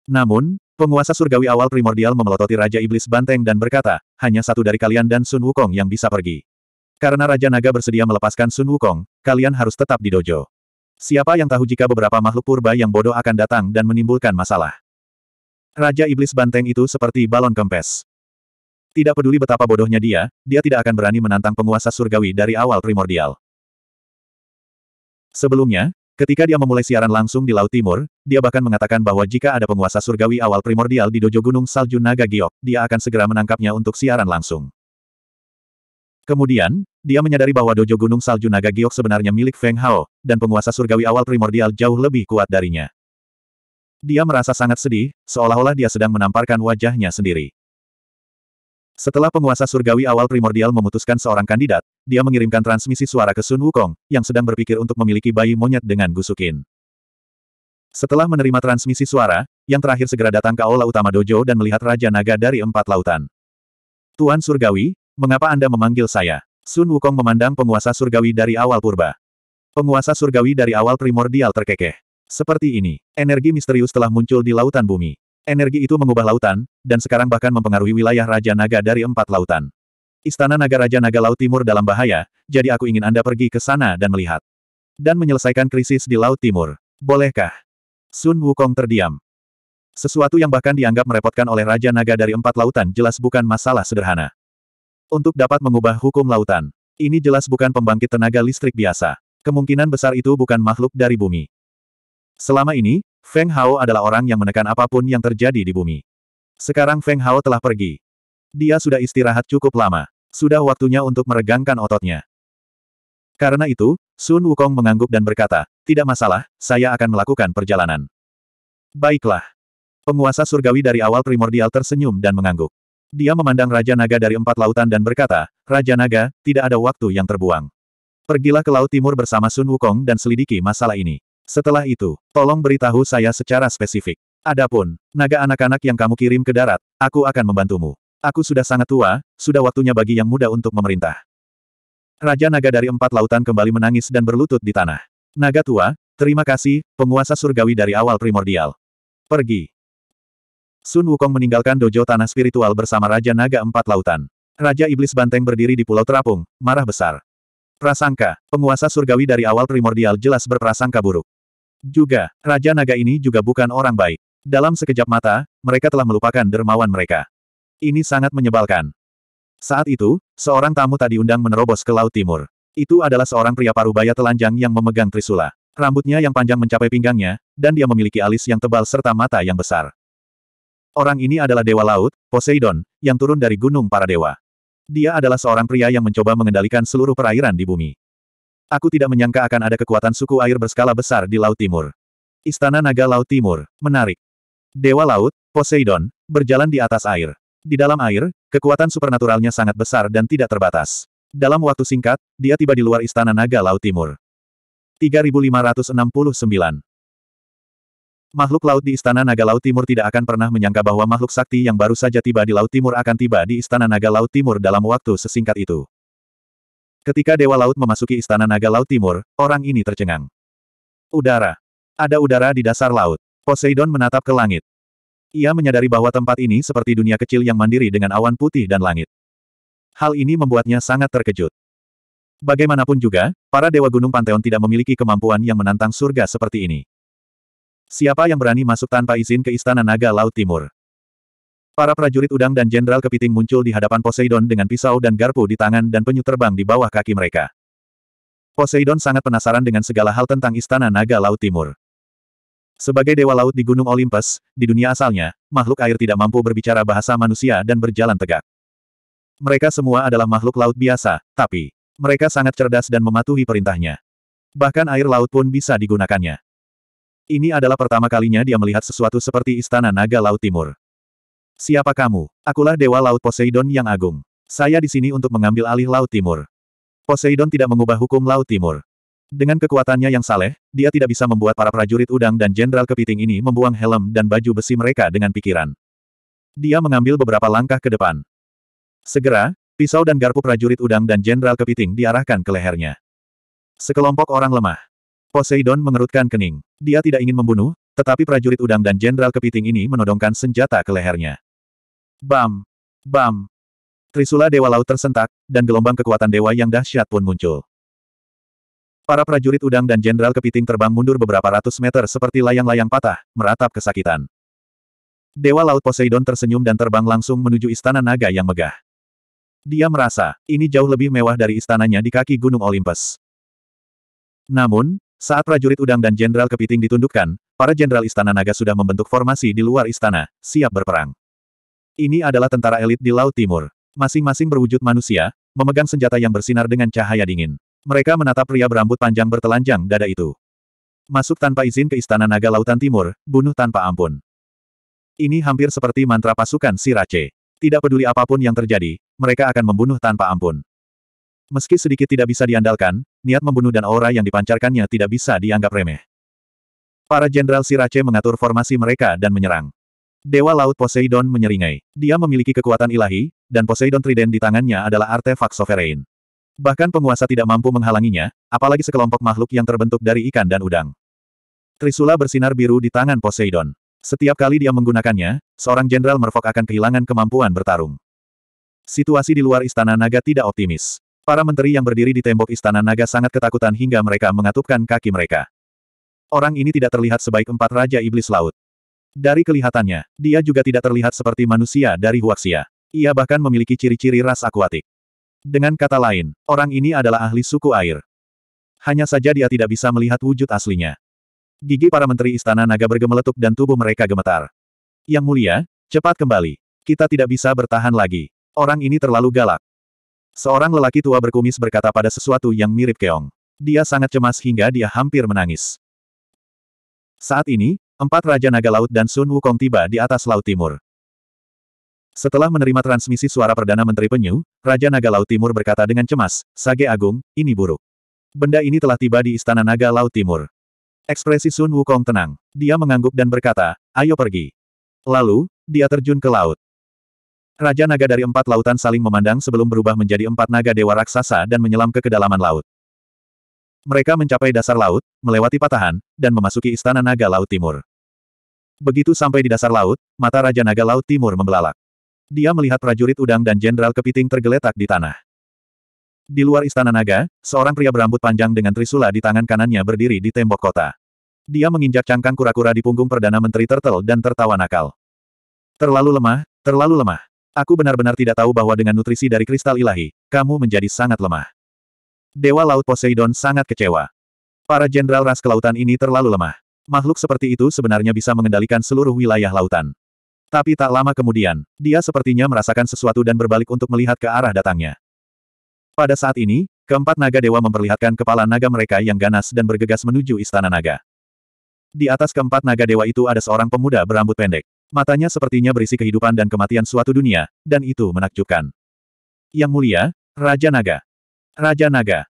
Namun, Penguasa surgawi awal primordial memelototi Raja Iblis Banteng dan berkata, hanya satu dari kalian dan Sun Wukong yang bisa pergi. Karena Raja Naga bersedia melepaskan Sun Wukong, kalian harus tetap di dojo. Siapa yang tahu jika beberapa makhluk purba yang bodoh akan datang dan menimbulkan masalah. Raja Iblis Banteng itu seperti balon kempes. Tidak peduli betapa bodohnya dia, dia tidak akan berani menantang penguasa surgawi dari awal primordial. Sebelumnya, Ketika dia memulai siaran langsung di Laut Timur, dia bahkan mengatakan bahwa jika ada penguasa surgawi awal primordial di Dojo Gunung Salju Naga Giok, dia akan segera menangkapnya untuk siaran langsung. Kemudian, dia menyadari bahwa Dojo Gunung Salju Naga Giok sebenarnya milik Feng Hao, dan penguasa surgawi awal primordial jauh lebih kuat darinya. Dia merasa sangat sedih, seolah-olah dia sedang menamparkan wajahnya sendiri. Setelah penguasa surgawi awal primordial memutuskan seorang kandidat, dia mengirimkan transmisi suara ke Sun Wukong, yang sedang berpikir untuk memiliki bayi monyet dengan gusukin. Setelah menerima transmisi suara, yang terakhir segera datang ke aula utama dojo dan melihat Raja Naga dari empat lautan. Tuan Surgawi, mengapa Anda memanggil saya? Sun Wukong memandang penguasa surgawi dari awal purba. Penguasa surgawi dari awal primordial terkekeh. Seperti ini, energi misterius telah muncul di lautan bumi. Energi itu mengubah lautan, dan sekarang bahkan mempengaruhi wilayah Raja Naga dari empat lautan. Istana Naga Raja Naga Laut Timur dalam bahaya, jadi aku ingin Anda pergi ke sana dan melihat. Dan menyelesaikan krisis di Laut Timur. Bolehkah? Sun Wukong terdiam. Sesuatu yang bahkan dianggap merepotkan oleh Raja Naga dari empat lautan jelas bukan masalah sederhana. Untuk dapat mengubah hukum lautan, ini jelas bukan pembangkit tenaga listrik biasa. Kemungkinan besar itu bukan makhluk dari bumi. Selama ini, Feng Hao adalah orang yang menekan apapun yang terjadi di bumi. Sekarang Feng Hao telah pergi. Dia sudah istirahat cukup lama. Sudah waktunya untuk meregangkan ototnya. Karena itu, Sun Wukong mengangguk dan berkata, Tidak masalah, saya akan melakukan perjalanan. Baiklah. Penguasa surgawi dari awal primordial tersenyum dan mengangguk. Dia memandang Raja Naga dari empat lautan dan berkata, Raja Naga, tidak ada waktu yang terbuang. Pergilah ke Laut Timur bersama Sun Wukong dan selidiki masalah ini. Setelah itu, tolong beritahu saya secara spesifik. Adapun, naga anak-anak yang kamu kirim ke darat, aku akan membantumu. Aku sudah sangat tua, sudah waktunya bagi yang muda untuk memerintah. Raja naga dari empat lautan kembali menangis dan berlutut di tanah. Naga tua, terima kasih, penguasa surgawi dari awal primordial. Pergi. Sun Wukong meninggalkan dojo tanah spiritual bersama Raja Naga Empat Lautan. Raja Iblis Banteng berdiri di Pulau Terapung, marah besar. Prasangka, penguasa surgawi dari awal primordial jelas berprasangka buruk. Juga, Raja Naga ini juga bukan orang baik. Dalam sekejap mata, mereka telah melupakan dermawan mereka. Ini sangat menyebalkan. Saat itu, seorang tamu tadi undang menerobos ke Laut Timur. Itu adalah seorang pria parubaya telanjang yang memegang trisula. Rambutnya yang panjang mencapai pinggangnya, dan dia memiliki alis yang tebal serta mata yang besar. Orang ini adalah Dewa Laut, Poseidon, yang turun dari Gunung Para Dewa. Dia adalah seorang pria yang mencoba mengendalikan seluruh perairan di bumi. Aku tidak menyangka akan ada kekuatan suku air berskala besar di Laut Timur. Istana Naga Laut Timur, menarik. Dewa Laut, Poseidon, berjalan di atas air. Di dalam air, kekuatan supernaturalnya sangat besar dan tidak terbatas. Dalam waktu singkat, dia tiba di luar Istana Naga Laut Timur. 3569 Makhluk laut di Istana Naga Laut Timur tidak akan pernah menyangka bahwa makhluk sakti yang baru saja tiba di Laut Timur akan tiba di Istana Naga Laut Timur dalam waktu sesingkat itu. Ketika Dewa Laut memasuki Istana Naga Laut Timur, orang ini tercengang. Udara. Ada udara di dasar laut. Poseidon menatap ke langit. Ia menyadari bahwa tempat ini seperti dunia kecil yang mandiri dengan awan putih dan langit. Hal ini membuatnya sangat terkejut. Bagaimanapun juga, para Dewa Gunung Panteon tidak memiliki kemampuan yang menantang surga seperti ini. Siapa yang berani masuk tanpa izin ke Istana Naga Laut Timur? Para prajurit udang dan jenderal kepiting muncul di hadapan Poseidon dengan pisau dan garpu di tangan dan penyu terbang di bawah kaki mereka. Poseidon sangat penasaran dengan segala hal tentang istana naga Laut Timur. Sebagai dewa laut di Gunung Olympus, di dunia asalnya, makhluk air tidak mampu berbicara bahasa manusia dan berjalan tegak. Mereka semua adalah makhluk laut biasa, tapi mereka sangat cerdas dan mematuhi perintahnya. Bahkan air laut pun bisa digunakannya. Ini adalah pertama kalinya dia melihat sesuatu seperti istana naga Laut Timur. Siapa kamu? Akulah Dewa Laut Poseidon yang agung. Saya di sini untuk mengambil alih Laut Timur. Poseidon tidak mengubah hukum Laut Timur. Dengan kekuatannya yang saleh, dia tidak bisa membuat para prajurit udang dan jenderal kepiting ini membuang helm dan baju besi mereka dengan pikiran. Dia mengambil beberapa langkah ke depan. Segera, pisau dan garpu prajurit udang dan jenderal kepiting diarahkan ke lehernya. Sekelompok orang lemah. Poseidon mengerutkan kening. Dia tidak ingin membunuh, tetapi prajurit udang dan jenderal kepiting ini menodongkan senjata ke lehernya. Bam! Bam! Trisula Dewa Laut tersentak, dan gelombang kekuatan dewa yang dahsyat pun muncul. Para prajurit udang dan jenderal kepiting terbang mundur beberapa ratus meter seperti layang-layang patah, meratap kesakitan. Dewa Laut Poseidon tersenyum dan terbang langsung menuju istana naga yang megah. Dia merasa, ini jauh lebih mewah dari istananya di kaki Gunung Olympus. Namun, saat prajurit udang dan jenderal kepiting ditundukkan, para jenderal istana naga sudah membentuk formasi di luar istana, siap berperang. Ini adalah tentara elit di Laut Timur. Masing-masing berwujud manusia, memegang senjata yang bersinar dengan cahaya dingin. Mereka menatap pria berambut panjang bertelanjang dada itu. Masuk tanpa izin ke Istana Naga Lautan Timur, bunuh tanpa ampun. Ini hampir seperti mantra pasukan Sirace. Tidak peduli apapun yang terjadi, mereka akan membunuh tanpa ampun. Meski sedikit tidak bisa diandalkan, niat membunuh dan aura yang dipancarkannya tidak bisa dianggap remeh. Para jenderal Sirace mengatur formasi mereka dan menyerang. Dewa Laut Poseidon menyeringai. Dia memiliki kekuatan ilahi, dan Poseidon Trident di tangannya adalah artefak sovereign. Bahkan penguasa tidak mampu menghalanginya, apalagi sekelompok makhluk yang terbentuk dari ikan dan udang. Trisula bersinar biru di tangan Poseidon. Setiap kali dia menggunakannya, seorang jenderal Merfok akan kehilangan kemampuan bertarung. Situasi di luar Istana Naga tidak optimis. Para menteri yang berdiri di tembok Istana Naga sangat ketakutan hingga mereka mengatupkan kaki mereka. Orang ini tidak terlihat sebaik empat Raja Iblis Laut. Dari kelihatannya, dia juga tidak terlihat seperti manusia dari Huaxia. Ia bahkan memiliki ciri-ciri ras akuatik. Dengan kata lain, orang ini adalah ahli suku air. Hanya saja dia tidak bisa melihat wujud aslinya. Gigi para menteri istana naga bergemeletuk dan tubuh mereka gemetar. Yang mulia, cepat kembali. Kita tidak bisa bertahan lagi. Orang ini terlalu galak. Seorang lelaki tua berkumis berkata pada sesuatu yang mirip keong. Dia sangat cemas hingga dia hampir menangis. Saat ini, Empat Raja Naga Laut dan Sun Wukong tiba di atas Laut Timur. Setelah menerima transmisi suara Perdana Menteri Penyu, Raja Naga Laut Timur berkata dengan cemas, Sage Agung, ini buruk. Benda ini telah tiba di Istana Naga Laut Timur. Ekspresi Sun Wukong tenang. Dia mengangguk dan berkata, ayo pergi. Lalu, dia terjun ke laut. Raja naga dari empat lautan saling memandang sebelum berubah menjadi empat naga dewa raksasa dan menyelam ke kedalaman laut. Mereka mencapai dasar laut, melewati patahan, dan memasuki istana naga laut timur. Begitu sampai di dasar laut, mata Raja Naga Laut Timur membelalak. Dia melihat prajurit udang dan jenderal kepiting tergeletak di tanah. Di luar istana naga, seorang pria berambut panjang dengan trisula di tangan kanannya berdiri di tembok kota. Dia menginjak cangkang kura-kura di punggung Perdana Menteri Turtle dan tertawa nakal. Terlalu lemah, terlalu lemah. Aku benar-benar tidak tahu bahwa dengan nutrisi dari kristal ilahi, kamu menjadi sangat lemah. Dewa Laut Poseidon sangat kecewa. Para jenderal ras kelautan ini terlalu lemah. Makhluk seperti itu sebenarnya bisa mengendalikan seluruh wilayah lautan. Tapi tak lama kemudian, dia sepertinya merasakan sesuatu dan berbalik untuk melihat ke arah datangnya. Pada saat ini, keempat naga dewa memperlihatkan kepala naga mereka yang ganas dan bergegas menuju istana naga. Di atas keempat naga dewa itu ada seorang pemuda berambut pendek. Matanya sepertinya berisi kehidupan dan kematian suatu dunia, dan itu menakjubkan. Yang mulia, Raja Naga. Raja Naga.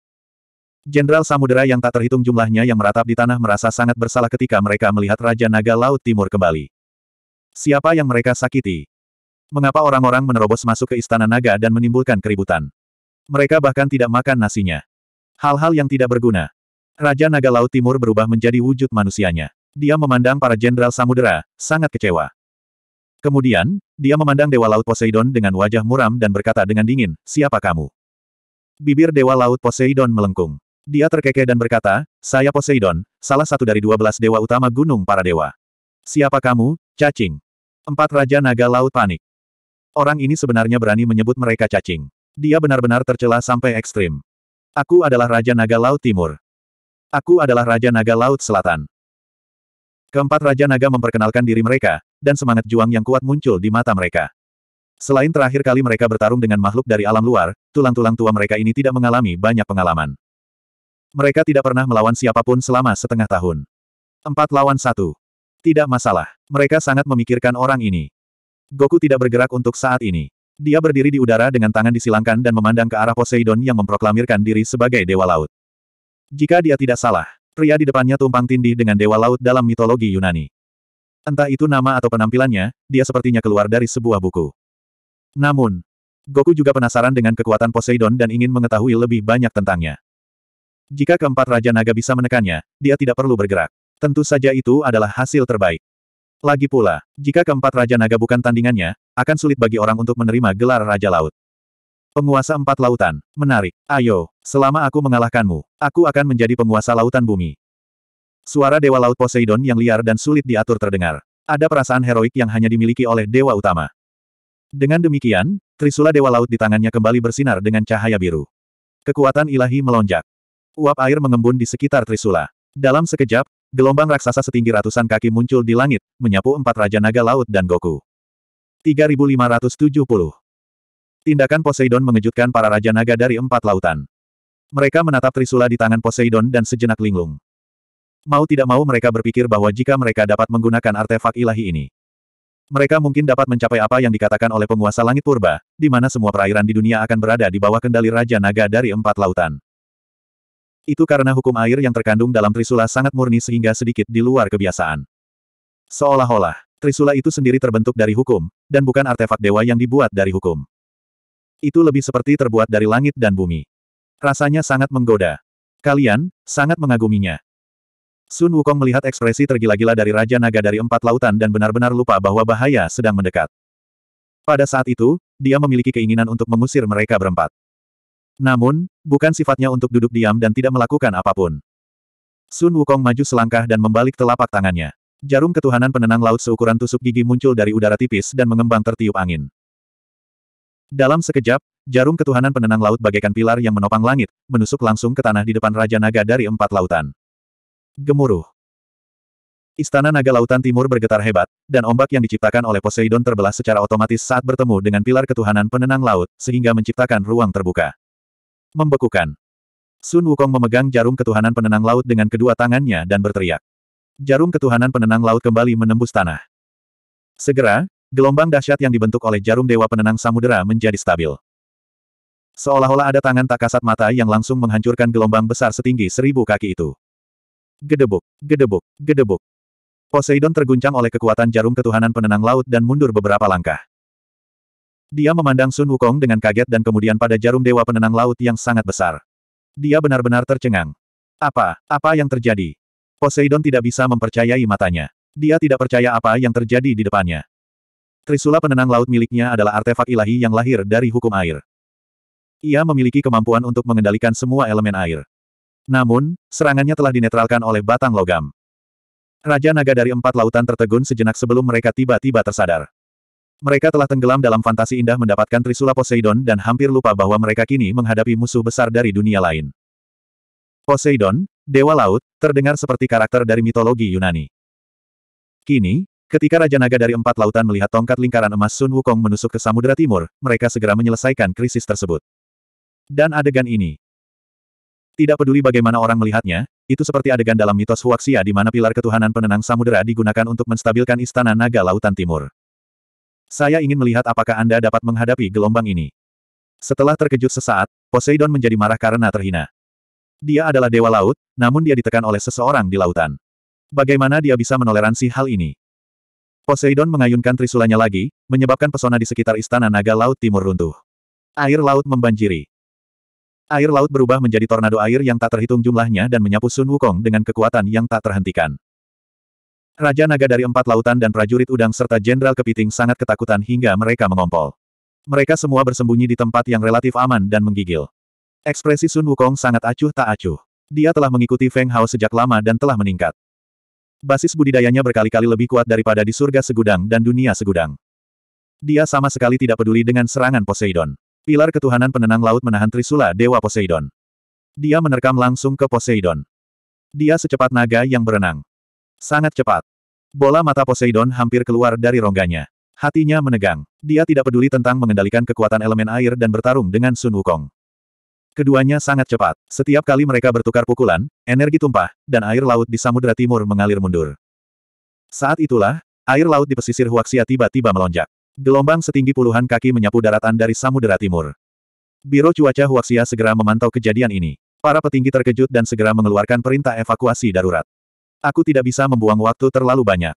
Jenderal Samudera yang tak terhitung jumlahnya yang meratap di tanah merasa sangat bersalah ketika mereka melihat Raja Naga Laut Timur kembali. Siapa yang mereka sakiti? Mengapa orang-orang menerobos masuk ke Istana Naga dan menimbulkan keributan? Mereka bahkan tidak makan nasinya. Hal-hal yang tidak berguna. Raja Naga Laut Timur berubah menjadi wujud manusianya. Dia memandang para Jenderal Samudera, sangat kecewa. Kemudian, dia memandang Dewa Laut Poseidon dengan wajah muram dan berkata dengan dingin, siapa kamu? Bibir Dewa Laut Poseidon melengkung. Dia terkekeh dan berkata, saya Poseidon, salah satu dari dua belas dewa utama gunung para dewa. Siapa kamu, cacing? Empat Raja Naga Laut panik. Orang ini sebenarnya berani menyebut mereka cacing. Dia benar-benar tercela sampai ekstrim. Aku adalah Raja Naga Laut Timur. Aku adalah Raja Naga Laut Selatan. Keempat Raja Naga memperkenalkan diri mereka, dan semangat juang yang kuat muncul di mata mereka. Selain terakhir kali mereka bertarung dengan makhluk dari alam luar, tulang-tulang tua mereka ini tidak mengalami banyak pengalaman. Mereka tidak pernah melawan siapapun selama setengah tahun. Empat lawan satu. Tidak masalah. Mereka sangat memikirkan orang ini. Goku tidak bergerak untuk saat ini. Dia berdiri di udara dengan tangan disilangkan dan memandang ke arah Poseidon yang memproklamirkan diri sebagai Dewa Laut. Jika dia tidak salah, pria di depannya tumpang tindih dengan Dewa Laut dalam mitologi Yunani. Entah itu nama atau penampilannya, dia sepertinya keluar dari sebuah buku. Namun, Goku juga penasaran dengan kekuatan Poseidon dan ingin mengetahui lebih banyak tentangnya. Jika keempat Raja Naga bisa menekannya, dia tidak perlu bergerak. Tentu saja itu adalah hasil terbaik. Lagi pula, jika keempat Raja Naga bukan tandingannya, akan sulit bagi orang untuk menerima gelar Raja Laut. Penguasa empat lautan. Menarik. Ayo, selama aku mengalahkanmu, aku akan menjadi penguasa lautan bumi. Suara Dewa Laut Poseidon yang liar dan sulit diatur terdengar. Ada perasaan heroik yang hanya dimiliki oleh Dewa Utama. Dengan demikian, Trisula Dewa Laut di tangannya kembali bersinar dengan cahaya biru. Kekuatan ilahi melonjak. Uap air mengembun di sekitar Trisula. Dalam sekejap, gelombang raksasa setinggi ratusan kaki muncul di langit, menyapu empat Raja Naga Laut dan Goku. 3570 Tindakan Poseidon mengejutkan para Raja Naga dari empat lautan. Mereka menatap Trisula di tangan Poseidon dan sejenak linglung. Mau tidak mau mereka berpikir bahwa jika mereka dapat menggunakan artefak ilahi ini, mereka mungkin dapat mencapai apa yang dikatakan oleh penguasa langit purba, di mana semua perairan di dunia akan berada di bawah kendali Raja Naga dari empat lautan. Itu karena hukum air yang terkandung dalam Trisula sangat murni sehingga sedikit di luar kebiasaan. Seolah-olah, Trisula itu sendiri terbentuk dari hukum, dan bukan artefak dewa yang dibuat dari hukum. Itu lebih seperti terbuat dari langit dan bumi. Rasanya sangat menggoda. Kalian, sangat mengaguminya. Sun Wukong melihat ekspresi tergila-gila dari Raja Naga dari empat lautan dan benar-benar lupa bahwa bahaya sedang mendekat. Pada saat itu, dia memiliki keinginan untuk mengusir mereka berempat. Namun, bukan sifatnya untuk duduk diam dan tidak melakukan apapun. Sun Wukong maju selangkah dan membalik telapak tangannya. Jarum ketuhanan penenang laut seukuran tusuk gigi muncul dari udara tipis dan mengembang tertiup angin. Dalam sekejap, jarum ketuhanan penenang laut bagaikan pilar yang menopang langit, menusuk langsung ke tanah di depan Raja Naga dari empat lautan gemuruh. Istana Naga Lautan Timur bergetar hebat, dan ombak yang diciptakan oleh Poseidon terbelah secara otomatis saat bertemu dengan pilar ketuhanan penenang laut, sehingga menciptakan ruang terbuka. Membekukan. Sun Wukong memegang jarum ketuhanan penenang laut dengan kedua tangannya dan berteriak. Jarum ketuhanan penenang laut kembali menembus tanah. Segera, gelombang dahsyat yang dibentuk oleh jarum dewa penenang samudera menjadi stabil. Seolah-olah ada tangan tak kasat mata yang langsung menghancurkan gelombang besar setinggi seribu kaki itu. Gedebuk, gedebuk, gedebuk. Poseidon terguncang oleh kekuatan jarum ketuhanan penenang laut dan mundur beberapa langkah. Dia memandang Sun Wukong dengan kaget dan kemudian pada jarum dewa penenang laut yang sangat besar. Dia benar-benar tercengang. Apa, apa yang terjadi? Poseidon tidak bisa mempercayai matanya. Dia tidak percaya apa yang terjadi di depannya. Trisula penenang laut miliknya adalah artefak ilahi yang lahir dari hukum air. Ia memiliki kemampuan untuk mengendalikan semua elemen air. Namun, serangannya telah dinetralkan oleh batang logam. Raja naga dari empat lautan tertegun sejenak sebelum mereka tiba-tiba tersadar. Mereka telah tenggelam dalam fantasi indah mendapatkan Trisula Poseidon dan hampir lupa bahwa mereka kini menghadapi musuh besar dari dunia lain. Poseidon, Dewa Laut, terdengar seperti karakter dari mitologi Yunani. Kini, ketika Raja Naga dari empat lautan melihat tongkat lingkaran emas Sun Wukong menusuk ke Samudera Timur, mereka segera menyelesaikan krisis tersebut. Dan adegan ini, tidak peduli bagaimana orang melihatnya, itu seperti adegan dalam mitos Huaxia di mana pilar ketuhanan penenang samudera digunakan untuk menstabilkan istana naga lautan timur. Saya ingin melihat apakah Anda dapat menghadapi gelombang ini. Setelah terkejut sesaat, Poseidon menjadi marah karena terhina. Dia adalah dewa laut, namun dia ditekan oleh seseorang di lautan. Bagaimana dia bisa menoleransi hal ini? Poseidon mengayunkan trisulanya lagi, menyebabkan pesona di sekitar istana naga laut timur runtuh. Air laut membanjiri. Air laut berubah menjadi tornado air yang tak terhitung jumlahnya dan menyapu Sun Wukong dengan kekuatan yang tak terhentikan. Raja naga dari empat lautan dan prajurit udang serta jenderal kepiting sangat ketakutan hingga mereka mengompol. Mereka semua bersembunyi di tempat yang relatif aman dan menggigil. Ekspresi Sun Wukong sangat acuh tak acuh. Dia telah mengikuti Feng Hao sejak lama dan telah meningkat. Basis budidayanya berkali-kali lebih kuat daripada di surga segudang dan dunia segudang. Dia sama sekali tidak peduli dengan serangan Poseidon. Pilar ketuhanan penenang laut menahan trisula Dewa Poseidon. Dia menerkam langsung ke Poseidon. Dia secepat naga yang berenang. Sangat cepat. Bola mata Poseidon hampir keluar dari rongganya. Hatinya menegang. Dia tidak peduli tentang mengendalikan kekuatan elemen air dan bertarung dengan Sun Wukong. Keduanya sangat cepat. Setiap kali mereka bertukar pukulan, energi tumpah, dan air laut di Samudra Timur mengalir mundur. Saat itulah, air laut di pesisir Huaxia tiba-tiba melonjak. Gelombang setinggi puluhan kaki menyapu daratan dari Samudera Timur. Biro Cuaca Huaxia segera memantau kejadian ini. Para petinggi terkejut dan segera mengeluarkan perintah evakuasi darurat. Aku tidak bisa membuang waktu terlalu banyak.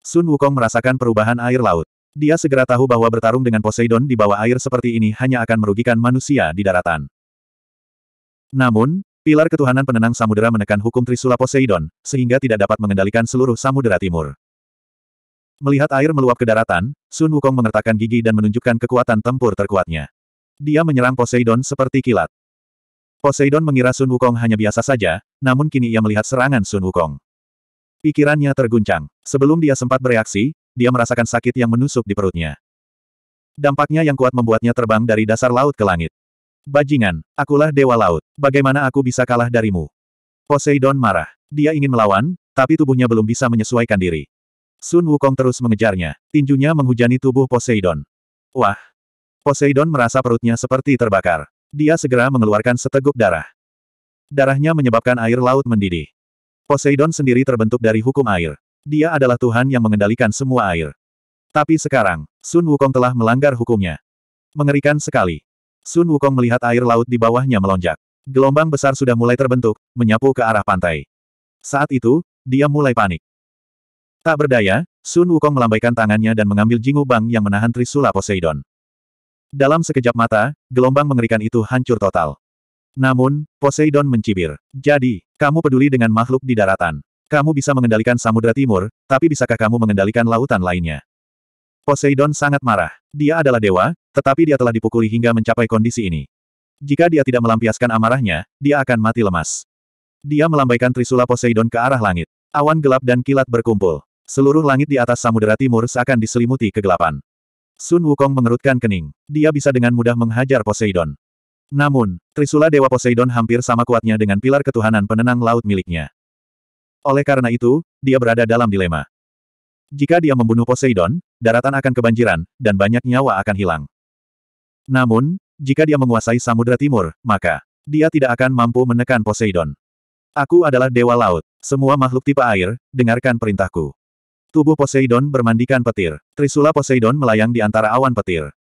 Sun Wukong merasakan perubahan air laut. Dia segera tahu bahwa bertarung dengan Poseidon di bawah air seperti ini hanya akan merugikan manusia di daratan. Namun, Pilar Ketuhanan Penenang Samudera menekan hukum Trisula Poseidon, sehingga tidak dapat mengendalikan seluruh Samudera Timur. Melihat air meluap ke daratan, Sun Wukong mengertakkan gigi dan menunjukkan kekuatan tempur terkuatnya. Dia menyerang Poseidon seperti kilat. Poseidon mengira Sun Wukong hanya biasa saja, namun kini ia melihat serangan Sun Wukong. Pikirannya terguncang. Sebelum dia sempat bereaksi, dia merasakan sakit yang menusuk di perutnya. Dampaknya yang kuat membuatnya terbang dari dasar laut ke langit. Bajingan, akulah dewa laut. Bagaimana aku bisa kalah darimu? Poseidon marah. Dia ingin melawan, tapi tubuhnya belum bisa menyesuaikan diri. Sun Wukong terus mengejarnya. Tinjunya menghujani tubuh Poseidon. Wah! Poseidon merasa perutnya seperti terbakar. Dia segera mengeluarkan seteguk darah. Darahnya menyebabkan air laut mendidih. Poseidon sendiri terbentuk dari hukum air. Dia adalah Tuhan yang mengendalikan semua air. Tapi sekarang, Sun Wukong telah melanggar hukumnya. Mengerikan sekali. Sun Wukong melihat air laut di bawahnya melonjak. Gelombang besar sudah mulai terbentuk, menyapu ke arah pantai. Saat itu, dia mulai panik. Tak berdaya, Sun Wukong melambaikan tangannya dan mengambil Jingu Bang yang menahan Trisula Poseidon. Dalam sekejap mata, gelombang mengerikan itu hancur total. Namun, Poseidon mencibir. Jadi, kamu peduli dengan makhluk di daratan. Kamu bisa mengendalikan Samudra Timur, tapi bisakah kamu mengendalikan lautan lainnya? Poseidon sangat marah. Dia adalah dewa, tetapi dia telah dipukuli hingga mencapai kondisi ini. Jika dia tidak melampiaskan amarahnya, dia akan mati lemas. Dia melambaikan Trisula Poseidon ke arah langit. Awan gelap dan kilat berkumpul. Seluruh langit di atas samudera timur seakan diselimuti kegelapan. Sun Wukong mengerutkan kening. Dia bisa dengan mudah menghajar Poseidon. Namun, Trisula Dewa Poseidon hampir sama kuatnya dengan pilar ketuhanan penenang laut miliknya. Oleh karena itu, dia berada dalam dilema. Jika dia membunuh Poseidon, daratan akan kebanjiran, dan banyak nyawa akan hilang. Namun, jika dia menguasai Samudra Timur, maka dia tidak akan mampu menekan Poseidon. Aku adalah Dewa Laut, semua makhluk tipe air, dengarkan perintahku. Tubuh Poseidon bermandikan petir. Trisula Poseidon melayang di antara awan petir.